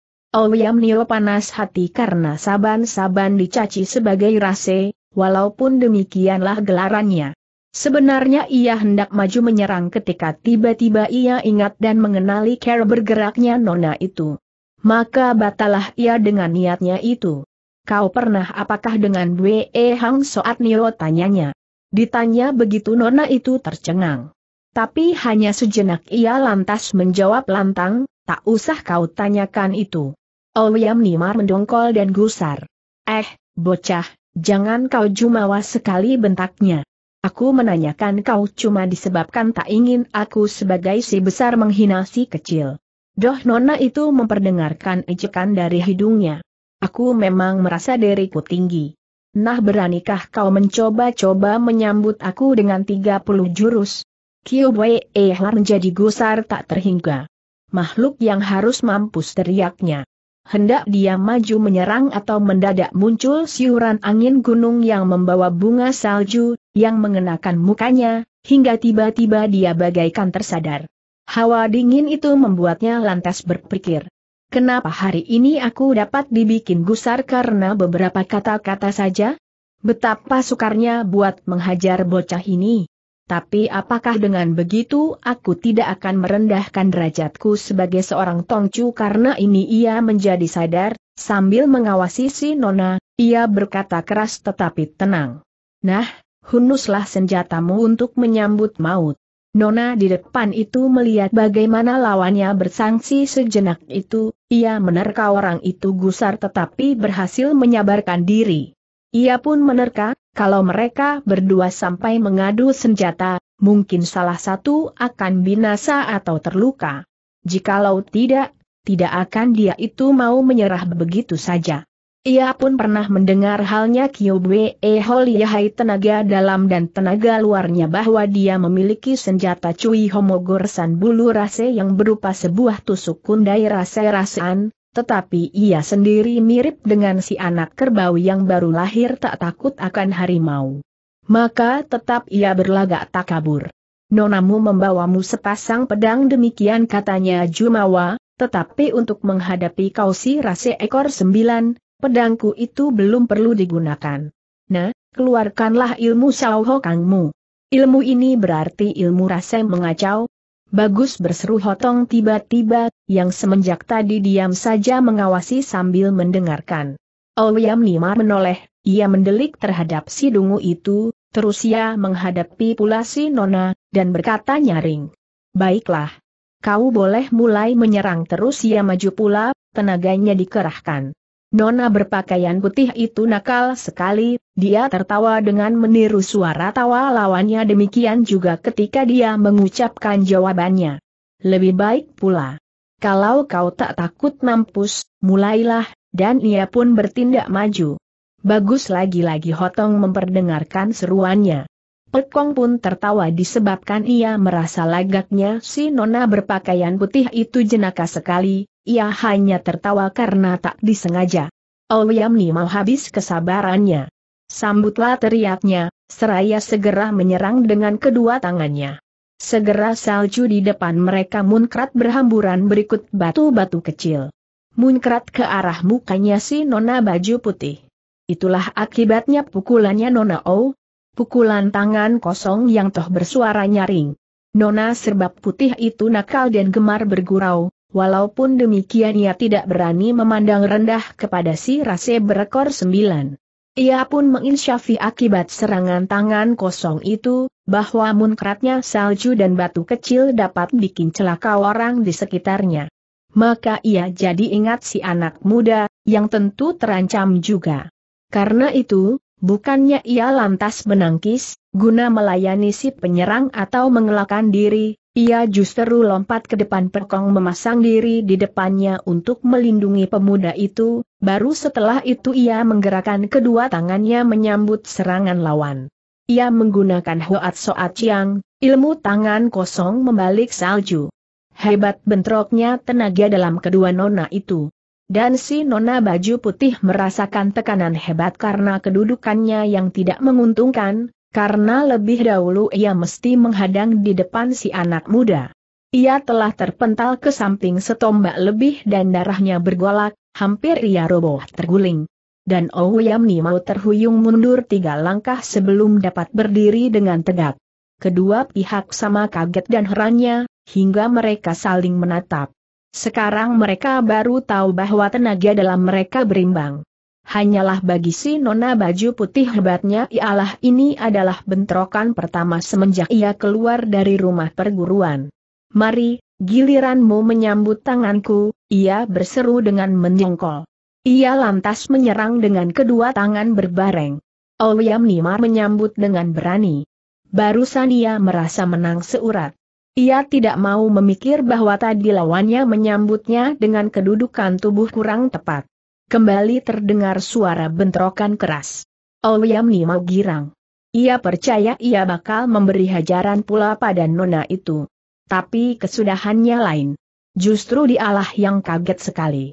William Nio panas hati karena saban-saban dicaci sebagai rase, walaupun demikianlah gelarannya. Sebenarnya ia hendak maju menyerang ketika tiba-tiba ia ingat dan mengenali cara bergeraknya nona itu. Maka batalah ia dengan niatnya itu. Kau pernah apakah dengan Bwe Hang Soat Nio tanyanya. Ditanya begitu nona itu tercengang. Tapi hanya sejenak ia lantas menjawab lantang, tak usah kau tanyakan itu. Ouyam Nimar mendongkol dan gusar. Eh, bocah, jangan kau jumawa sekali bentaknya. Aku menanyakan kau cuma disebabkan tak ingin aku sebagai si besar menghina si kecil. Doh nona itu memperdengarkan ejekan dari hidungnya. Aku memang merasa diriku tinggi. Nah beranikah kau mencoba-coba menyambut aku dengan 30 jurus? Kiu Wei Ehar menjadi gusar tak terhingga. Makhluk yang harus mampus teriaknya hendak dia maju menyerang atau mendadak muncul siuran angin gunung yang membawa bunga salju, yang mengenakan mukanya, hingga tiba-tiba dia bagaikan tersadar. Hawa dingin itu membuatnya lantas berpikir. Kenapa hari ini aku dapat dibikin gusar karena beberapa kata-kata saja? Betapa sukarnya buat menghajar bocah ini. Tapi apakah dengan begitu aku tidak akan merendahkan derajatku sebagai seorang tongcu karena ini ia menjadi sadar, sambil mengawasi si Nona, ia berkata keras tetapi tenang. Nah, hunuslah senjatamu untuk menyambut maut. Nona di depan itu melihat bagaimana lawannya bersangsi sejenak itu, ia menerka orang itu gusar tetapi berhasil menyabarkan diri. Ia pun menerka, kalau mereka berdua sampai mengadu senjata, mungkin salah satu akan binasa atau terluka. Jikalau tidak, tidak akan dia itu mau menyerah begitu saja. Ia pun pernah mendengar halnya Kyobwe Holiahai tenaga dalam dan tenaga luarnya bahwa dia memiliki senjata cui homogorsan bulu rase yang berupa sebuah tusuk kundai rase-rasean, tetapi ia sendiri mirip dengan si anak kerbau yang baru lahir tak takut akan harimau. Maka tetap ia berlagak tak kabur. Nonamu membawamu sepasang pedang demikian katanya Jumawa, tetapi untuk menghadapi kau si rase ekor sembilan, pedangku itu belum perlu digunakan. Nah, keluarkanlah ilmu Shao Kangmu. Ilmu ini berarti ilmu rase mengacau, Bagus berseru Hotong tiba-tiba, yang semenjak tadi diam saja mengawasi sambil mendengarkan. Ouyam oh, Nima menoleh, ia mendelik terhadap si dungu itu, terus ia menghadapi pula si Nona, dan berkata nyaring. Baiklah. Kau boleh mulai menyerang terus ia maju pula, tenaganya dikerahkan. Nona berpakaian putih itu nakal sekali, dia tertawa dengan meniru suara tawa lawannya demikian juga ketika dia mengucapkan jawabannya. Lebih baik pula. Kalau kau tak takut mampus, mulailah, dan ia pun bertindak maju. Bagus lagi-lagi Hotong memperdengarkan seruannya. Pekong pun tertawa disebabkan ia merasa lagaknya si nona berpakaian putih itu jenaka sekali, ia hanya tertawa karena tak disengaja. Ouyamni ya mau habis kesabarannya. Sambutlah teriaknya, seraya segera menyerang dengan kedua tangannya. Segera salju di depan mereka munkrat berhamburan berikut batu-batu kecil. Munkrat ke arah mukanya si Nona baju putih. Itulah akibatnya pukulannya Nona O. Pukulan tangan kosong yang toh bersuara nyaring. Nona serbab putih itu nakal dan gemar bergurau, walaupun demikian ia tidak berani memandang rendah kepada si rase berekor sembilan. Ia pun menginsyafi akibat serangan tangan kosong itu, bahwa munkratnya salju dan batu kecil dapat bikin celaka orang di sekitarnya. Maka ia jadi ingat si anak muda, yang tentu terancam juga. Karena itu, bukannya ia lantas menangkis, guna melayani si penyerang atau mengelakkan diri, ia justru lompat ke depan Perkong memasang diri di depannya untuk melindungi pemuda itu, baru setelah itu ia menggerakkan kedua tangannya menyambut serangan lawan. Ia menggunakan Hoat Soat Chiang, ilmu tangan kosong membalik salju. Hebat bentroknya tenaga dalam kedua nona itu. Dan si nona baju putih merasakan tekanan hebat karena kedudukannya yang tidak menguntungkan, karena lebih dahulu ia mesti menghadang di depan si anak muda. Ia telah terpental ke samping setombak lebih dan darahnya bergolak, hampir ia roboh terguling. Dan Ouyamni oh mau terhuyung mundur tiga langkah sebelum dapat berdiri dengan tegak. Kedua pihak sama kaget dan herannya, hingga mereka saling menatap. Sekarang mereka baru tahu bahwa tenaga dalam mereka berimbang. Hanyalah bagi si nona baju putih hebatnya ialah ini adalah bentrokan pertama semenjak ia keluar dari rumah perguruan. Mari, giliranmu menyambut tanganku, ia berseru dengan menyongkol. Ia lantas menyerang dengan kedua tangan berbareng. Oliam Nimar menyambut dengan berani. Barusan ia merasa menang seurat. Ia tidak mau memikir bahwa tadi lawannya menyambutnya dengan kedudukan tubuh kurang tepat kembali terdengar suara bentrokan keras. Oliamni mau girang. Ia percaya ia bakal memberi hajaran pula pada nona itu. Tapi kesudahannya lain. Justru dialah yang kaget sekali.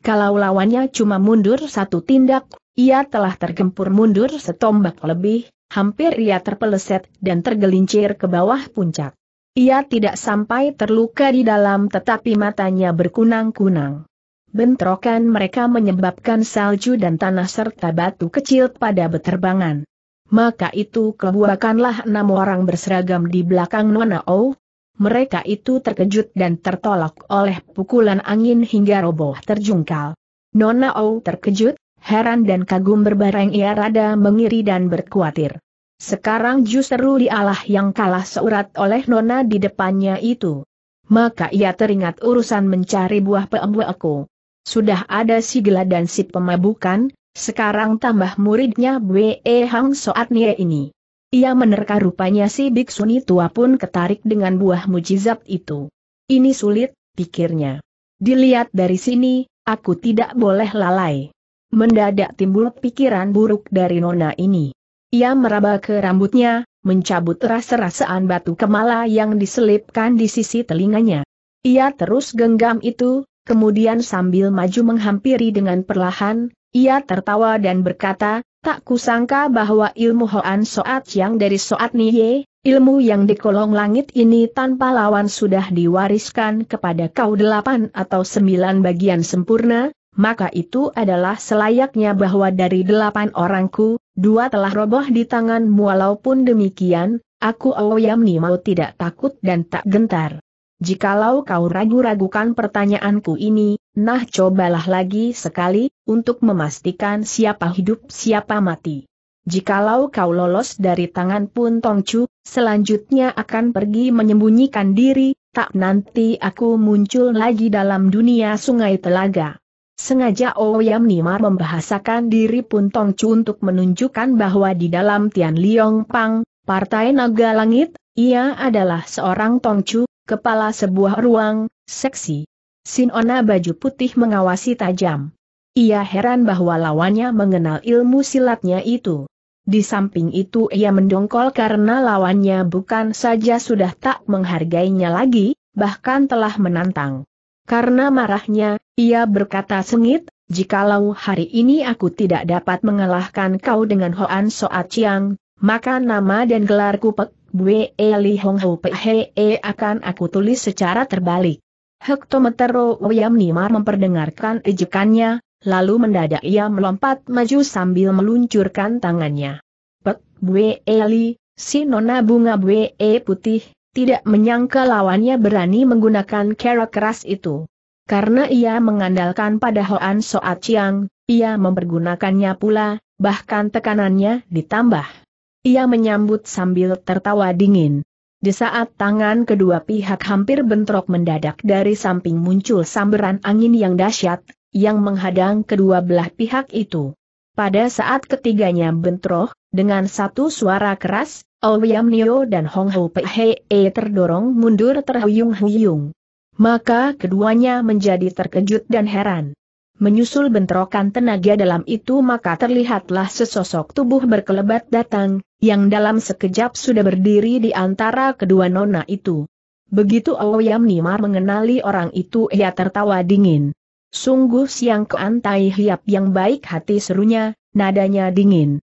Kalau lawannya cuma mundur satu tindak, ia telah tergempur mundur setombak lebih, hampir ia terpeleset dan tergelincir ke bawah puncak. Ia tidak sampai terluka di dalam tetapi matanya berkunang-kunang. Bentrokan mereka menyebabkan salju dan tanah serta batu kecil pada beterbangan. Maka itu kebuakanlah enam orang berseragam di belakang Nona O. Mereka itu terkejut dan tertolak oleh pukulan angin hingga roboh terjungkal. Nona O terkejut, heran dan kagum berbareng ia rada mengiri dan berkuatir. Sekarang justru dialah yang kalah seurat oleh Nona di depannya itu. Maka ia teringat urusan mencari buah pembuaku. Sudah ada si gila dan si pemabukan, sekarang tambah muridnya Bwe Hang Soat Nye ini. Ia menerka rupanya si biksuni tua pun ketarik dengan buah mujizat itu. Ini sulit, pikirnya. Dilihat dari sini, aku tidak boleh lalai. Mendadak timbul pikiran buruk dari nona ini. Ia meraba ke rambutnya, mencabut rasa-rasaan batu kemala yang diselipkan di sisi telinganya. Ia terus genggam itu, Kemudian sambil maju menghampiri dengan perlahan, ia tertawa dan berkata, tak kusangka bahwa ilmu Hoan Soat yang dari Soat Niye, ilmu yang di kolong langit ini tanpa lawan sudah diwariskan kepada kau delapan atau sembilan bagian sempurna, maka itu adalah selayaknya bahwa dari delapan orangku, dua telah roboh di tanganmu walaupun demikian, aku Aoyamni mau tidak takut dan tak gentar. Jikalau kau ragu-ragukan pertanyaanku ini, nah cobalah lagi sekali, untuk memastikan siapa hidup siapa mati. Jikalau kau lolos dari tangan Pun Tongcu, selanjutnya akan pergi menyembunyikan diri, tak nanti aku muncul lagi dalam dunia sungai telaga. Sengaja Ouyam oh Nima membahasakan diri Pun Tongcu untuk menunjukkan bahwa di dalam Tian Liong Pang, Partai Naga Langit, ia adalah seorang Tongcu, kepala sebuah ruang, seksi. Sinona baju putih mengawasi tajam. Ia heran bahwa lawannya mengenal ilmu silatnya itu. Di samping itu ia mendongkol karena lawannya bukan saja sudah tak menghargainya lagi, bahkan telah menantang. Karena marahnya, ia berkata sengit, Jikalau hari ini aku tidak dapat mengalahkan kau dengan Hoan Soat Chiang, maka nama dan gelarku Pek Bwe e Li Hong Ho Pe He e akan aku tulis secara terbalik. Hektometero Wiam Nimar memperdengarkan ejekannya, lalu mendadak ia melompat maju sambil meluncurkan tangannya. Pek Bwe e Li, si nona bunga Bwe putih, tidak menyangka lawannya berani menggunakan kera keras itu. Karena ia mengandalkan pada Hoan Soat Chiang, ia mempergunakannya pula, bahkan tekanannya ditambah. Ia menyambut sambil tertawa dingin. Di saat tangan kedua pihak hampir bentrok mendadak dari samping muncul samberan angin yang dahsyat, yang menghadang kedua belah pihak itu. Pada saat ketiganya bentrok, dengan satu suara keras, Ouyam Nio dan Hong Pei Hei e terdorong mundur terhuyung-huyung. Maka keduanya menjadi terkejut dan heran. Menyusul bentrokan tenaga dalam itu maka terlihatlah sesosok tubuh berkelebat datang, yang dalam sekejap sudah berdiri di antara kedua nona itu. Begitu Ouyam Nimar mengenali orang itu ia tertawa dingin. Sungguh siang keantai hiap yang baik hati serunya, nadanya dingin.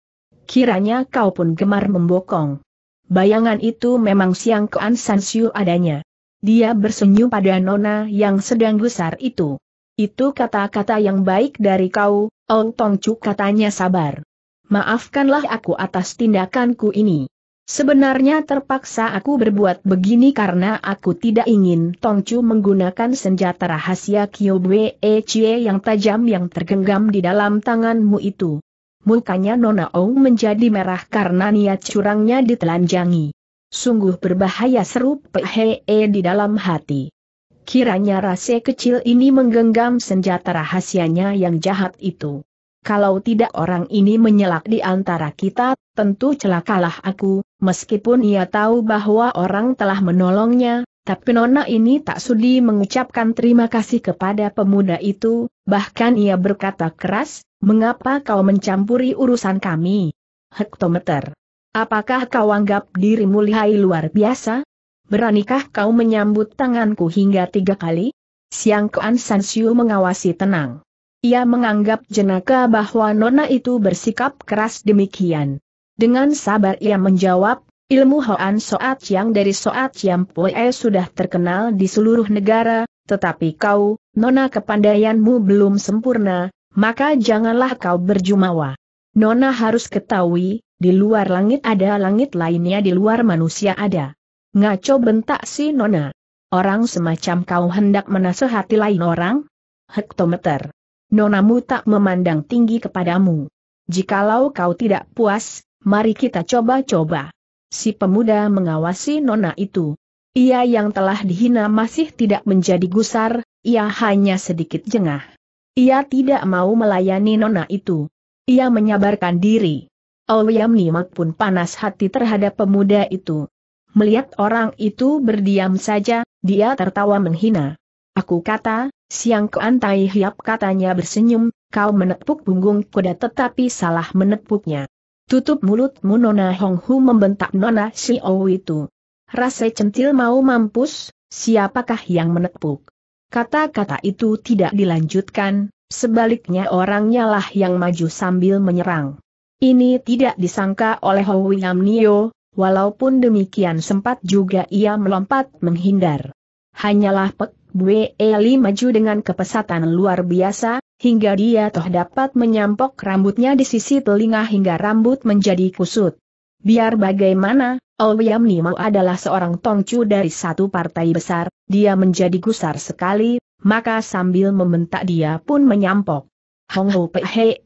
Kiranya kau pun gemar membokong. Bayangan itu memang siang kean Sansiu adanya. Dia bersenyum pada nona yang sedang gusar itu. Itu kata-kata yang baik dari kau, Ong Tong Chu katanya sabar. Maafkanlah aku atas tindakanku ini. Sebenarnya terpaksa aku berbuat begini karena aku tidak ingin Tongcu menggunakan senjata rahasia Kyobwe e Chie yang tajam yang tergenggam di dalam tanganmu itu. Mukanya Nona Ong menjadi merah karena niat curangnya ditelanjangi. Sungguh berbahaya seru Pehe e di dalam hati. Kiranya rase kecil ini menggenggam senjata rahasianya yang jahat itu. Kalau tidak orang ini menyelak di antara kita, tentu celakalah aku, meskipun ia tahu bahwa orang telah menolongnya, tapi Nona ini tak sudi mengucapkan terima kasih kepada pemuda itu, bahkan ia berkata keras, mengapa kau mencampuri urusan kami? Hektometer. Apakah kau anggap dirimu lihai luar biasa? Beranikah kau menyambut tanganku hingga tiga kali? Siang Kuan Sansiu mengawasi tenang. Ia menganggap jenaka bahwa nona itu bersikap keras demikian. Dengan sabar ia menjawab, ilmu Hoan Soat yang dari Soat yang Pue sudah terkenal di seluruh negara, tetapi kau, nona kepandaianmu belum sempurna, maka janganlah kau berjumawa. Nona harus ketahui, di luar langit ada langit lainnya di luar manusia ada. Ngaco bentak si Nona. Orang semacam kau hendak menasehati lain orang? Hektometer nonamu tak memandang tinggi kepadamu. Jikalau kau tidak puas, mari kita coba-coba. Si pemuda mengawasi nona itu. Ia yang telah dihina masih tidak menjadi gusar, ia hanya sedikit jengah. Ia tidak mau melayani nona itu. Ia menyabarkan diri. Oliam Nimak pun panas hati terhadap pemuda itu. Melihat orang itu berdiam saja, dia tertawa menghina. Aku kata, Siang Kuan Tai Hiap katanya bersenyum, kau menepuk punggung kuda tetapi salah menepuknya. Tutup mulutmu Nona Hong Hu membentak Nona Si Xiao itu. Rasa centil mau mampus, siapakah yang menepuk? Kata-kata itu tidak dilanjutkan, sebaliknya orangnya lah yang maju sambil menyerang. Ini tidak disangka oleh Ho Wiam Nio, walaupun demikian sempat juga ia melompat menghindar. Hanyalah Pek Bue Eli maju dengan kepesatan luar biasa, hingga dia toh dapat menyampok rambutnya di sisi telinga hingga rambut menjadi kusut. Biar bagaimana, Ouyam Nimo adalah seorang tongcu dari satu partai besar, dia menjadi gusar sekali, maka sambil membentak dia pun menyampok. Hong Ho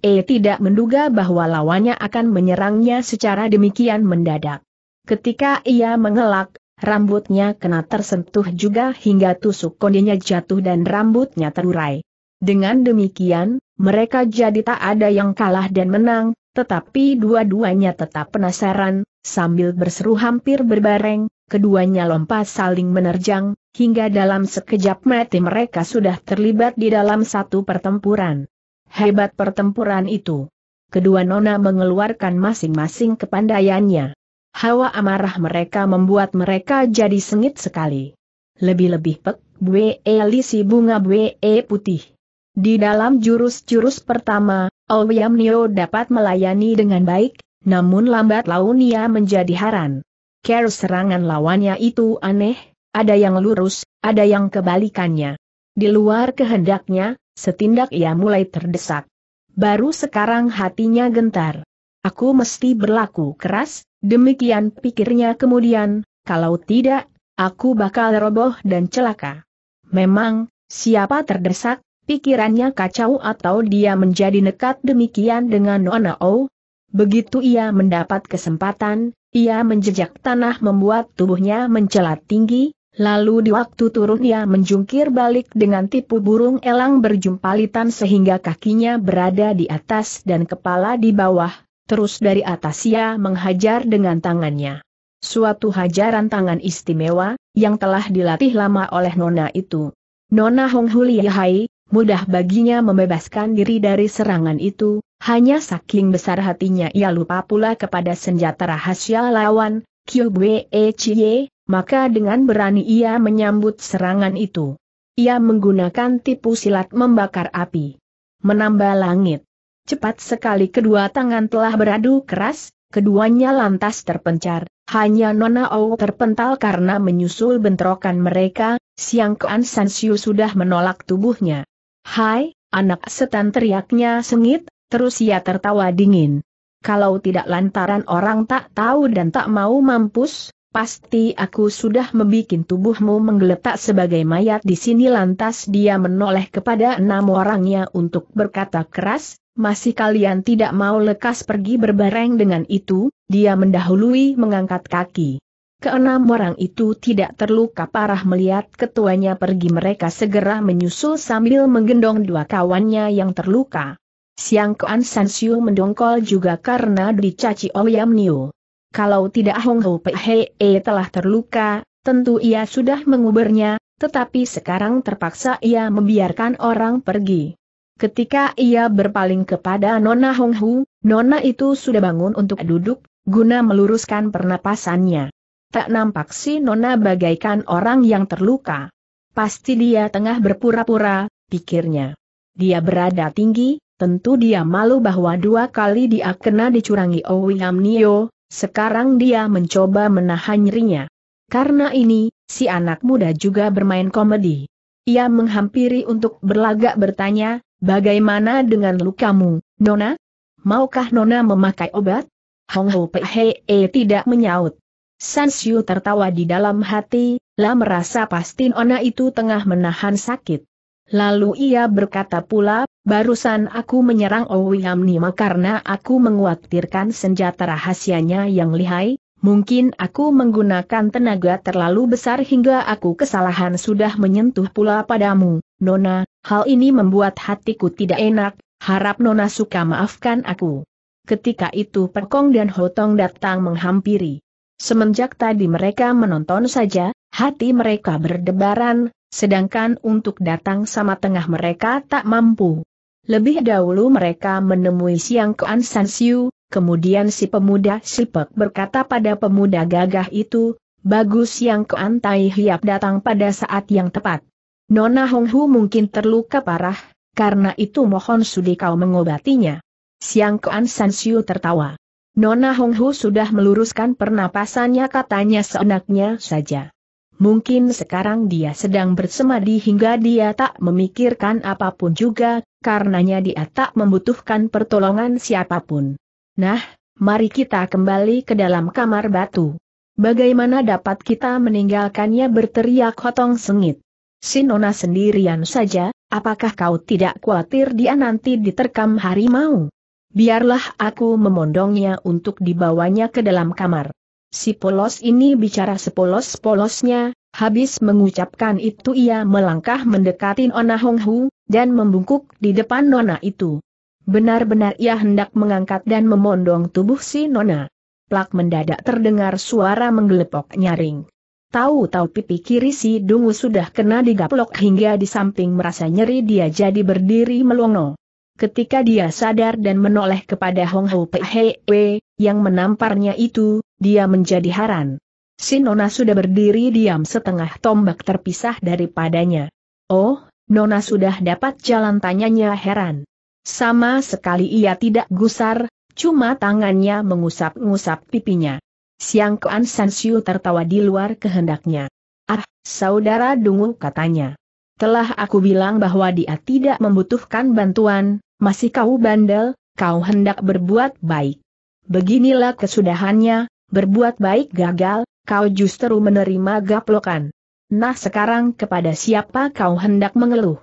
e tidak menduga bahwa lawannya akan menyerangnya secara demikian mendadak. Ketika ia mengelak, rambutnya kena tersentuh juga hingga tusuk kondenya jatuh dan rambutnya terurai. Dengan demikian, mereka jadi tak ada yang kalah dan menang, tetapi dua-duanya tetap penasaran, sambil berseru hampir berbareng, keduanya lompat saling menerjang, hingga dalam sekejap mati mereka sudah terlibat di dalam satu pertempuran. Hebat pertempuran itu. Kedua nona mengeluarkan masing-masing kepandaiannya. Hawa amarah mereka membuat mereka jadi sengit sekali. Lebih-lebih pek, bue lisi bunga bue e putih. Di dalam jurus-jurus pertama, Owiam Nio dapat melayani dengan baik, namun lambat laun ia menjadi haran. Care serangan lawannya itu aneh, ada yang lurus, ada yang kebalikannya. Di luar kehendaknya, setindak ia mulai terdesak. Baru sekarang hatinya gentar. Aku mesti berlaku keras, Demikian pikirnya kemudian, kalau tidak, aku bakal roboh dan celaka. Memang, siapa terdesak, pikirannya kacau atau dia menjadi nekat demikian dengan Nona O. Begitu ia mendapat kesempatan, ia menjejak tanah membuat tubuhnya mencelat tinggi, lalu di waktu turun ia menjungkir balik dengan tipu burung elang berjumpalitan sehingga kakinya berada di atas dan kepala di bawah, Terus dari atas ia menghajar dengan tangannya. Suatu hajaran tangan istimewa, yang telah dilatih lama oleh Nona itu. Nona Hong Yahai, mudah baginya membebaskan diri dari serangan itu, hanya saking besar hatinya ia lupa pula kepada senjata rahasia lawan, Kyubwe e Chie, maka dengan berani ia menyambut serangan itu. Ia menggunakan tipu silat membakar api. Menambah langit. Cepat sekali kedua tangan telah beradu keras, keduanya lantas terpencar. Hanya Nona Ou terpental karena menyusul bentrokan mereka, Siang Kuan Sansiu sudah menolak tubuhnya. Hai, anak setan teriaknya sengit, terus ia tertawa dingin. Kalau tidak lantaran orang tak tahu dan tak mau mampus, pasti aku sudah membuat tubuhmu menggeletak sebagai mayat di sini lantas dia menoleh kepada enam orangnya untuk berkata keras, masih kalian tidak mau lekas pergi berbareng dengan itu, dia mendahului mengangkat kaki. Keenam orang itu tidak terluka parah melihat ketuanya pergi mereka segera menyusul sambil menggendong dua kawannya yang terluka. Siang Kuan San Siu mendongkol juga karena dicaci Oyam Niu. Kalau tidak Hong Ho Pei -e telah terluka, tentu ia sudah menguburnya, tetapi sekarang terpaksa ia membiarkan orang pergi. Ketika ia berpaling kepada Nona Hong Hu, Nona itu sudah bangun untuk duduk, guna meluruskan pernapasannya. Tak nampak si Nona bagaikan orang yang terluka. Pasti dia tengah berpura-pura, pikirnya. Dia berada tinggi, tentu dia malu bahwa dua kali dia kena dicurangi Oh William Nio, sekarang dia mencoba menahan nyerinya. Karena ini, si anak muda juga bermain komedi. Ia menghampiri untuk berlagak bertanya, Bagaimana dengan lukamu, Nona? Maukah Nona memakai obat? Hong Ho -e tidak menyaut. San Xiu tertawa di dalam hati, lah merasa pasti Nona itu tengah menahan sakit. Lalu ia berkata pula, barusan aku menyerang Owi Nima karena aku menguatirkan senjata rahasianya yang lihai, Mungkin aku menggunakan tenaga terlalu besar hingga aku kesalahan sudah menyentuh pula padamu, Nona, hal ini membuat hatiku tidak enak, harap Nona suka maafkan aku. Ketika itu Perkong dan Hotong datang menghampiri. Semenjak tadi mereka menonton saja, hati mereka berdebaran, sedangkan untuk datang sama tengah mereka tak mampu. Lebih dahulu mereka menemui Siang Kuan San Siu, kemudian si pemuda Sipek berkata pada pemuda gagah itu, Bagus Siang Kuan Tai Hiap datang pada saat yang tepat. Nona Hong Hu mungkin terluka parah, karena itu mohon sudi kau mengobatinya. Siang Kuan San Siu tertawa. Nona Hong Hu sudah meluruskan pernapasannya katanya seenaknya saja. Mungkin sekarang dia sedang bersemadi hingga dia tak memikirkan apapun juga, karenanya dia tak membutuhkan pertolongan siapapun. Nah, mari kita kembali ke dalam kamar batu. Bagaimana dapat kita meninggalkannya berteriak Hotong Sengit? Sinona sendirian saja, apakah kau tidak khawatir dia nanti diterkam harimau? Biarlah aku memondongnya untuk dibawanya ke dalam kamar. Si polos ini bicara sepolos-polosnya, Habis mengucapkan itu ia melangkah mendekati Nona Hong Hu, dan membungkuk di depan Nona itu. Benar-benar ia hendak mengangkat dan memondong tubuh si Nona. Plak mendadak terdengar suara menggelepok nyaring. Tahu-tahu pipi kiri si Dungu sudah kena digaplok hingga di samping merasa nyeri dia jadi berdiri melongo. Ketika dia sadar dan menoleh kepada Hong Hu Pei yang menamparnya itu, dia menjadi haran. Si Nona sudah berdiri diam setengah tombak terpisah daripadanya. Oh, Nona sudah dapat jalan tanyanya heran. Sama sekali ia tidak gusar, cuma tangannya mengusap-ngusap pipinya. Siang Kuan San tertawa di luar kehendaknya. Ah, saudara dungu katanya. Telah aku bilang bahwa dia tidak membutuhkan bantuan, masih kau bandel, kau hendak berbuat baik. Beginilah kesudahannya, berbuat baik gagal, kau justru menerima gaplokan. Nah sekarang kepada siapa kau hendak mengeluh?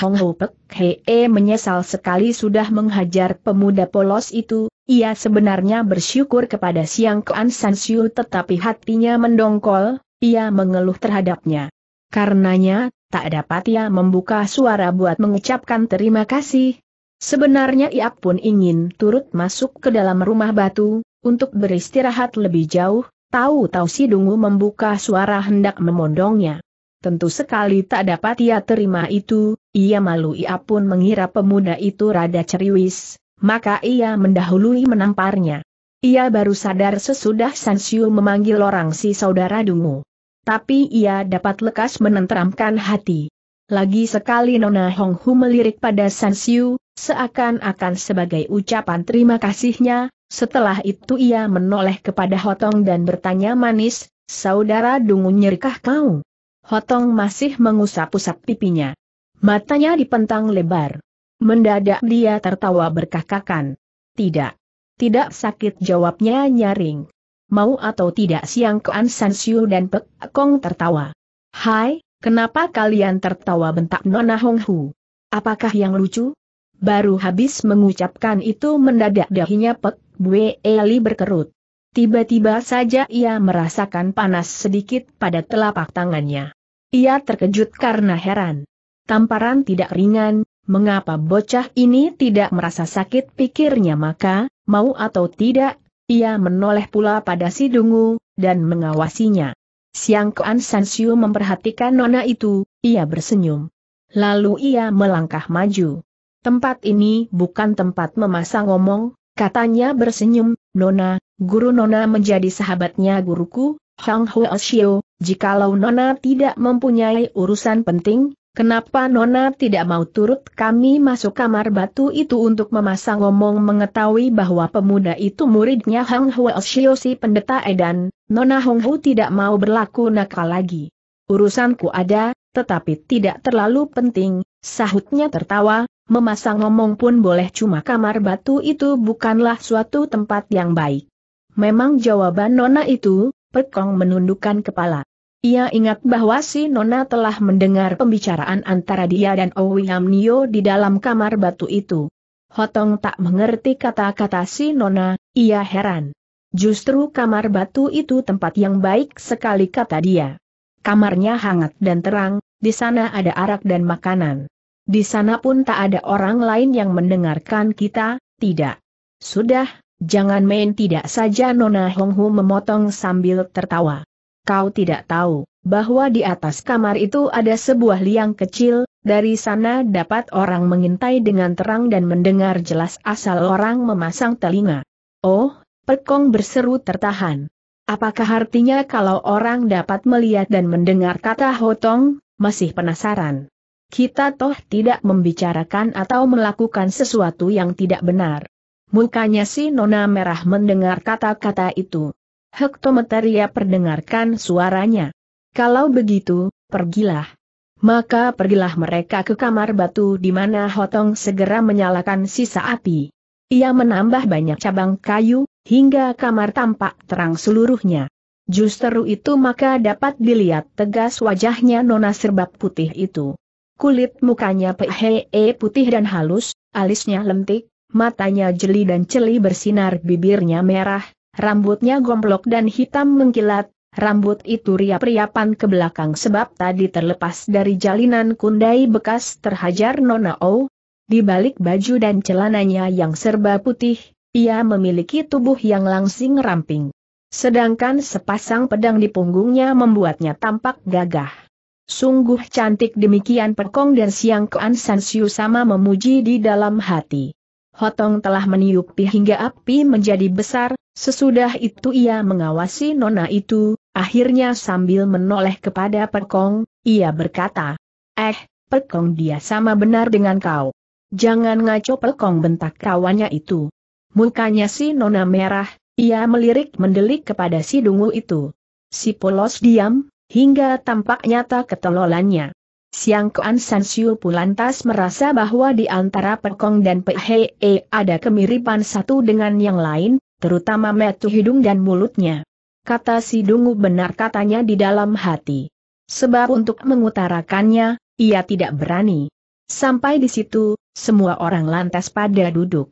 Hong Ho Pek Hee menyesal sekali sudah menghajar pemuda polos itu, ia sebenarnya bersyukur kepada Siang Kuan San Siu tetapi hatinya mendongkol, ia mengeluh terhadapnya. Karenanya, tak dapat ia membuka suara buat mengucapkan terima kasih. Sebenarnya ia pun ingin turut masuk ke dalam rumah batu, untuk beristirahat lebih jauh, Tahu-tahu si Dungu membuka suara hendak memondongnya. Tentu sekali tak dapat ia terima itu, ia malu ia pun mengira pemuda itu rada ceriwis, maka ia mendahului menamparnya. Ia baru sadar sesudah Sansiu memanggil orang si saudara Dungu. Tapi ia dapat lekas menenteramkan hati. Lagi sekali Nona Hong Hu melirik pada Sansiu, Seakan-akan sebagai ucapan terima kasihnya, setelah itu ia menoleh kepada Hotong dan bertanya manis, Saudara Dungu nyerikah kau? Hotong masih mengusap-usap pipinya. Matanya dipentang lebar. Mendadak dia tertawa berkakakan. Tidak. Tidak sakit jawabnya nyaring. Mau atau tidak siang Kean San Siu dan Pek Kong tertawa. Hai, kenapa kalian tertawa bentak Nona Hong Hu? Apakah yang lucu? Baru habis mengucapkan itu mendadak dahinya Pek Bue Eli berkerut. Tiba-tiba saja ia merasakan panas sedikit pada telapak tangannya. Ia terkejut karena heran. Tamparan tidak ringan, mengapa bocah ini tidak merasa sakit pikirnya maka, mau atau tidak, ia menoleh pula pada si dungu, dan mengawasinya. Siang Kuan Sansiu memperhatikan nona itu, ia bersenyum. Lalu ia melangkah maju. Tempat ini bukan tempat memasang omong, katanya bersenyum, Nona, guru Nona menjadi sahabatnya guruku, Hang Huo Xiu, jikalau Nona tidak mempunyai urusan penting, Kenapa Nona tidak mau turut kami masuk kamar batu itu untuk memasang omong mengetahui bahwa pemuda itu muridnya Hang Huo Xiu si pendeta Edan, Nona Hong Hu tidak mau berlaku nakal lagi. Urusanku ada, tetapi tidak terlalu penting, sahutnya tertawa, Memasang ngomong pun boleh cuma kamar batu itu bukanlah suatu tempat yang baik. Memang jawaban Nona itu, Pekong menundukkan kepala. Ia ingat bahwa si Nona telah mendengar pembicaraan antara dia dan Owiam Nio di dalam kamar batu itu. Hotong tak mengerti kata-kata si Nona, ia heran. Justru kamar batu itu tempat yang baik sekali kata dia. Kamarnya hangat dan terang, di sana ada arak dan makanan. Di sana pun tak ada orang lain yang mendengarkan kita, tidak. Sudah, jangan main tidak saja Nona Hong Hu memotong sambil tertawa. Kau tidak tahu, bahwa di atas kamar itu ada sebuah liang kecil, dari sana dapat orang mengintai dengan terang dan mendengar jelas asal orang memasang telinga. Oh, Pekong berseru tertahan. Apakah artinya kalau orang dapat melihat dan mendengar kata Hotong, masih penasaran? Kita toh tidak membicarakan atau melakukan sesuatu yang tidak benar. Mukanya si Nona Merah mendengar kata-kata itu. Hektometeria perdengarkan suaranya. Kalau begitu, pergilah. Maka pergilah mereka ke kamar batu di mana Hotong segera menyalakan sisa api. Ia menambah banyak cabang kayu, hingga kamar tampak terang seluruhnya. Justru itu maka dapat dilihat tegas wajahnya Nona Serbab Putih itu. Kulit mukanya pehe e, putih dan halus, alisnya lentik, matanya jeli dan celi bersinar bibirnya merah, rambutnya gomblok dan hitam mengkilat, rambut itu riap-riapan ke belakang sebab tadi terlepas dari jalinan kundai bekas terhajar Nona O. Di balik baju dan celananya yang serba putih, ia memiliki tubuh yang langsing ramping. Sedangkan sepasang pedang di punggungnya membuatnya tampak gagah. Sungguh cantik demikian Perkong dan Siang kean sansiu sama memuji di dalam hati. Hotong telah meniupi hingga api menjadi besar, sesudah itu ia mengawasi nona itu, akhirnya sambil menoleh kepada Perkong, ia berkata, Eh, Perkong dia sama benar dengan kau. Jangan ngaco Perkong bentak kawannya itu. Mukanya si nona merah, ia melirik mendelik kepada si dungu itu. Si polos diam, hingga tampak nyata ketololannya. Siang Koan San Siu pulantas merasa bahwa di antara Pekong dan Pehee eh, ada kemiripan satu dengan yang lain, terutama metu hidung dan mulutnya. Kata si Dungu benar katanya di dalam hati. Sebab untuk mengutarakannya, ia tidak berani. Sampai di situ, semua orang lantas pada duduk.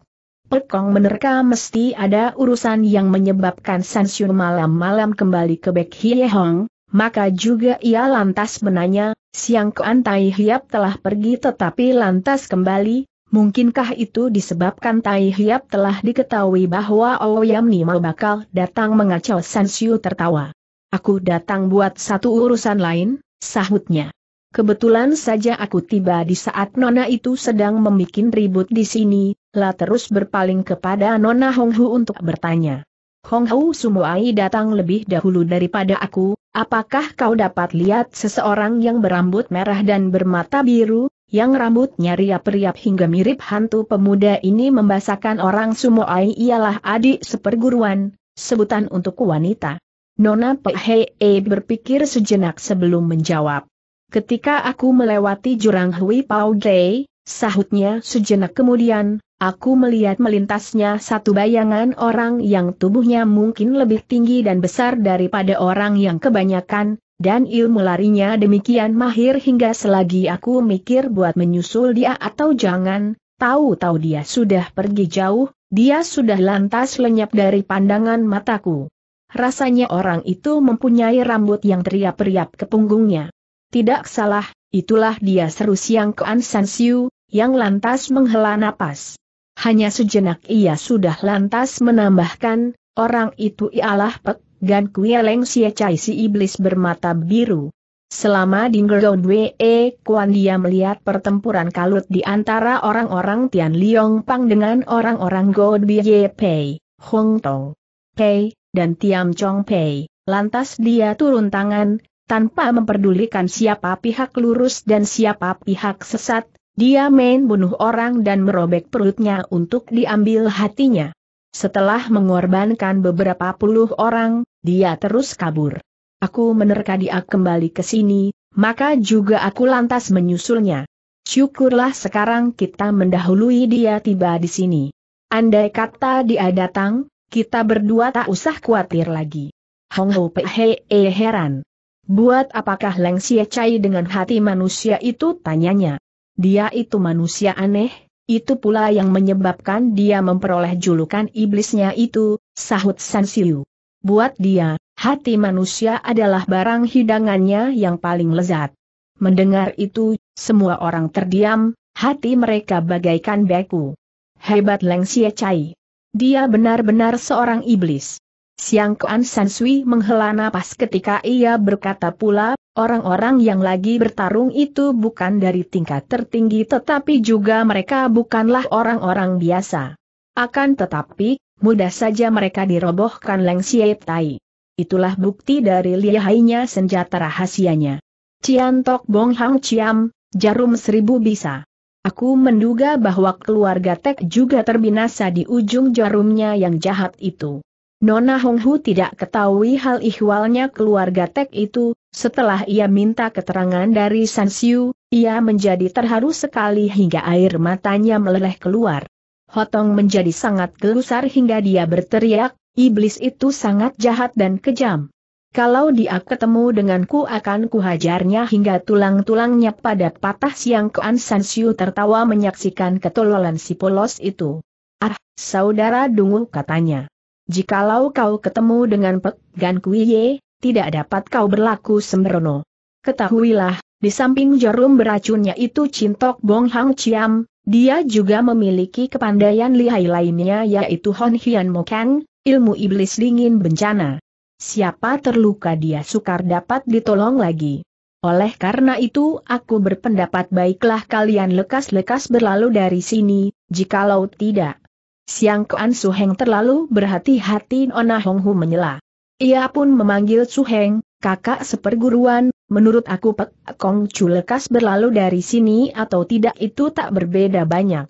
Pekong menerka mesti ada urusan yang menyebabkan San Siu malam-malam kembali ke Bek Hie Hong, maka juga ia lantas menanya, Siang keantai Hiap telah pergi tetapi lantas kembali, mungkinkah itu disebabkan Tai Hiap telah diketahui bahwa Ouyam oh Nima bakal datang mengacau Sansiu tertawa. Aku datang buat satu urusan lain, sahutnya. Kebetulan saja aku tiba di saat Nona itu sedang membuat ribut di sini, La terus berpaling kepada Nona Honghu untuk bertanya. Honghu Sumuai datang lebih dahulu daripada aku, Apakah kau dapat lihat seseorang yang berambut merah dan bermata biru, yang rambutnya riap-riap hingga mirip hantu pemuda ini membasakan orang Sumoai ialah adik seperguruan, sebutan untuk wanita. Nona Phee berpikir sejenak sebelum menjawab. Ketika aku melewati jurang Hui Pao Gei, sahutnya sejenak kemudian, Aku melihat melintasnya satu bayangan orang yang tubuhnya mungkin lebih tinggi dan besar daripada orang yang kebanyakan, dan ilmu larinya demikian mahir hingga selagi aku mikir buat menyusul dia atau jangan, tahu-tahu dia sudah pergi jauh, dia sudah lantas lenyap dari pandangan mataku. Rasanya orang itu mempunyai rambut yang teriap teriap ke punggungnya. Tidak salah, itulah dia seru siang ke Ansan Siu, yang lantas menghela napas. Hanya sejenak ia sudah lantas menambahkan, orang itu ialah Pek Gan Kueleng Sia si iblis bermata biru. Selama di Ngergon Wee Kuan dia melihat pertempuran kalut di antara orang-orang Tian Liong Pang dengan orang-orang God Bie Pei, Hong Tong Pei, dan Tiam Chong Pei. Lantas dia turun tangan, tanpa memperdulikan siapa pihak lurus dan siapa pihak sesat, dia main bunuh orang dan merobek perutnya untuk diambil hatinya. Setelah mengorbankan beberapa puluh orang, dia terus kabur. Aku menerka dia kembali ke sini, maka juga aku lantas menyusulnya. Syukurlah sekarang kita mendahului dia tiba di sini. Andai kata dia datang, kita berdua tak usah khawatir lagi. Hong Ho Pehe e heran. Buat apakah Leng Xie Chai dengan hati manusia itu tanyanya dia itu manusia aneh, itu pula yang menyebabkan dia memperoleh julukan iblisnya itu, sahut Sansiu. Buat dia, hati manusia adalah barang hidangannya yang paling lezat. Mendengar itu, semua orang terdiam, hati mereka bagaikan beku. Hebat Leng Xie Chai. Dia benar-benar seorang iblis. Siang Kuan Sansui menghela napas ketika ia berkata pula, orang-orang yang lagi bertarung itu bukan dari tingkat tertinggi tetapi juga mereka bukanlah orang-orang biasa. Akan tetapi, mudah saja mereka dirobohkan Leng Tai. Itulah bukti dari lihainya senjata rahasianya. Cian Tok Bong Hang Ciam, jarum seribu bisa. Aku menduga bahwa keluarga Tek juga terbinasa di ujung jarumnya yang jahat itu. Nona Hong Hu tidak ketahui hal ihwalnya keluarga Tek itu, setelah ia minta keterangan dari San Siu, ia menjadi terharu sekali hingga air matanya meleleh keluar. Hotong menjadi sangat gelusar hingga dia berteriak, iblis itu sangat jahat dan kejam. Kalau dia ketemu denganku akan kuhajarnya hingga tulang-tulangnya pada patah siang Kuan San Siu tertawa menyaksikan ketololan si polos itu. Ah, saudara dungu katanya. Jikalau kau ketemu dengan Pek Gan Kuiye, tidak dapat kau berlaku sembrono. Ketahuilah, di samping jarum beracunnya itu Cintok Bong Hang Chiam, dia juga memiliki kepandaian lihai lainnya yaitu Hon Hian Mokang, ilmu iblis dingin bencana. Siapa terluka dia sukar dapat ditolong lagi. Oleh karena itu aku berpendapat baiklah kalian lekas-lekas berlalu dari sini, jikalau tidak, Siang Kuan Heng terlalu berhati-hati Nona Hong Hu menyela. Ia pun memanggil Su Heng, kakak seperguruan, menurut aku Pek Kong Chu lekas berlalu dari sini atau tidak itu tak berbeda banyak.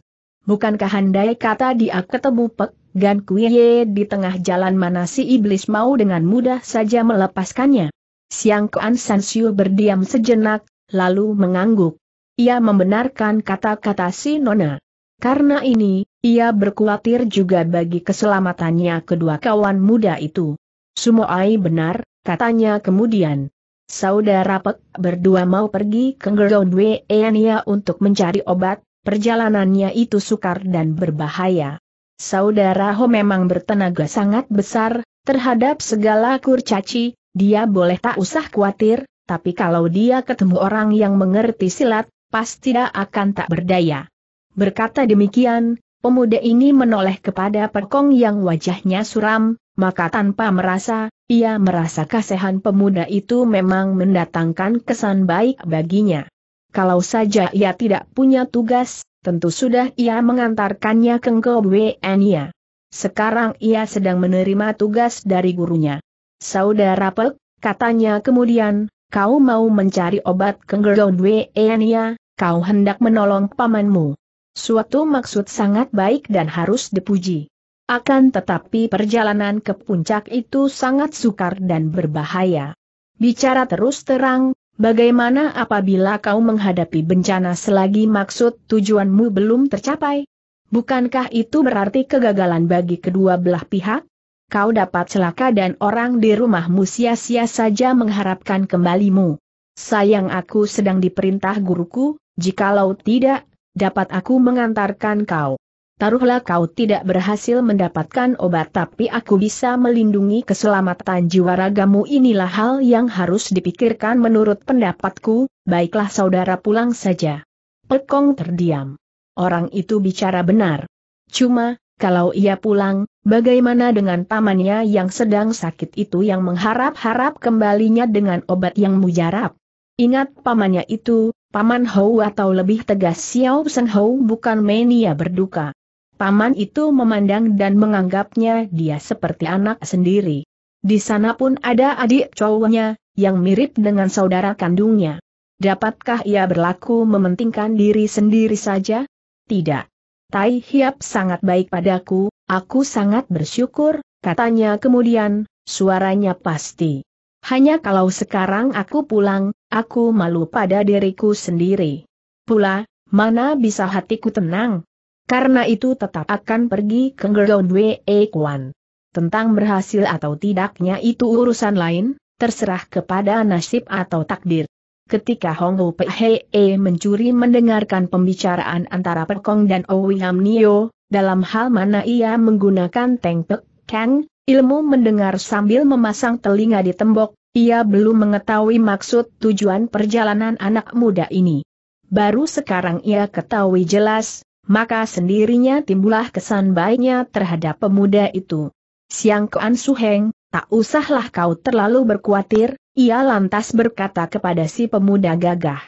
Bukankah handai kata dia ketemu Pek Gan Kuiye di tengah jalan mana si iblis mau dengan mudah saja melepaskannya? Siang Kuan Siu berdiam sejenak, lalu mengangguk. Ia membenarkan kata-kata si Nona. Karena ini, ia berkhawatir juga bagi keselamatannya kedua kawan muda itu. Sumoai benar, katanya kemudian. Saudara Pek berdua mau pergi ke Gerondwe Eania untuk mencari obat, perjalanannya itu sukar dan berbahaya. Saudara Ho memang bertenaga sangat besar, terhadap segala kurcaci, dia boleh tak usah khawatir, tapi kalau dia ketemu orang yang mengerti silat, pasti dia akan tak berdaya. Berkata demikian, Pemuda ini menoleh kepada perkong yang wajahnya suram, maka tanpa merasa, ia merasa kasihan pemuda itu memang mendatangkan kesan baik baginya. Kalau saja ia tidak punya tugas, tentu sudah ia mengantarkannya ke Ngobwenia. Sekarang ia sedang menerima tugas dari gurunya. Saudara Pek, katanya kemudian, kau mau mencari obat ke Ngobwenia, kau hendak menolong pamanmu. Suatu maksud sangat baik dan harus dipuji. Akan tetapi perjalanan ke puncak itu sangat sukar dan berbahaya. Bicara terus terang, bagaimana apabila kau menghadapi bencana selagi maksud tujuanmu belum tercapai? Bukankah itu berarti kegagalan bagi kedua belah pihak? Kau dapat celaka dan orang di rumahmu sia-sia saja mengharapkan kembalimu. Sayang aku sedang diperintah guruku, jikalau tidak, dapat aku mengantarkan kau. Taruhlah kau tidak berhasil mendapatkan obat tapi aku bisa melindungi keselamatan jiwa ragamu inilah hal yang harus dipikirkan menurut pendapatku, baiklah saudara pulang saja. Pekong terdiam. Orang itu bicara benar. Cuma, kalau ia pulang, bagaimana dengan pamannya yang sedang sakit itu yang mengharap-harap kembalinya dengan obat yang mujarab? Ingat pamannya itu, Paman Hou atau lebih tegas Xiao Sen Hou bukan mania berduka. Paman itu memandang dan menganggapnya dia seperti anak sendiri. Di sana pun ada adik cowoknya, yang mirip dengan saudara kandungnya. Dapatkah ia berlaku mementingkan diri sendiri saja? Tidak. Tai Hiap sangat baik padaku, aku sangat bersyukur, katanya kemudian, suaranya pasti. Hanya kalau sekarang aku pulang, aku malu pada diriku sendiri. Pula, mana bisa hatiku tenang? Karena itu tetap akan pergi ke Ground Wei e Kwan. Tentang berhasil atau tidaknya itu urusan lain, terserah kepada nasib atau takdir. Ketika Hong Ho E mencuri mendengarkan pembicaraan antara Perkong dan Owiam Nio, dalam hal mana ia menggunakan Teng Pek Kang, ilmu mendengar sambil memasang telinga di tembok, ia belum mengetahui maksud tujuan perjalanan anak muda ini. Baru sekarang ia ketahui jelas, maka sendirinya timbullah kesan baiknya terhadap pemuda itu. Siang Kuan Suheng, tak usahlah kau terlalu berkhawatir, ia lantas berkata kepada si pemuda gagah.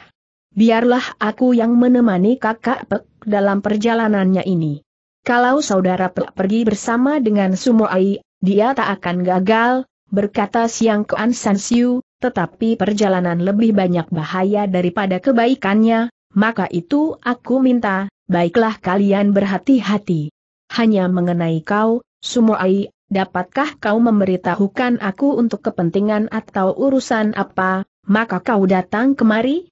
Biarlah aku yang menemani kakak Pek dalam perjalanannya ini. Kalau saudara Pek pergi bersama dengan Sumo Ai, dia tak akan gagal, berkata Siang Kuan San Siu, tetapi perjalanan lebih banyak bahaya daripada kebaikannya, maka itu aku minta, baiklah kalian berhati-hati. Hanya mengenai kau, Sumoai, dapatkah kau memberitahukan aku untuk kepentingan atau urusan apa, maka kau datang kemari?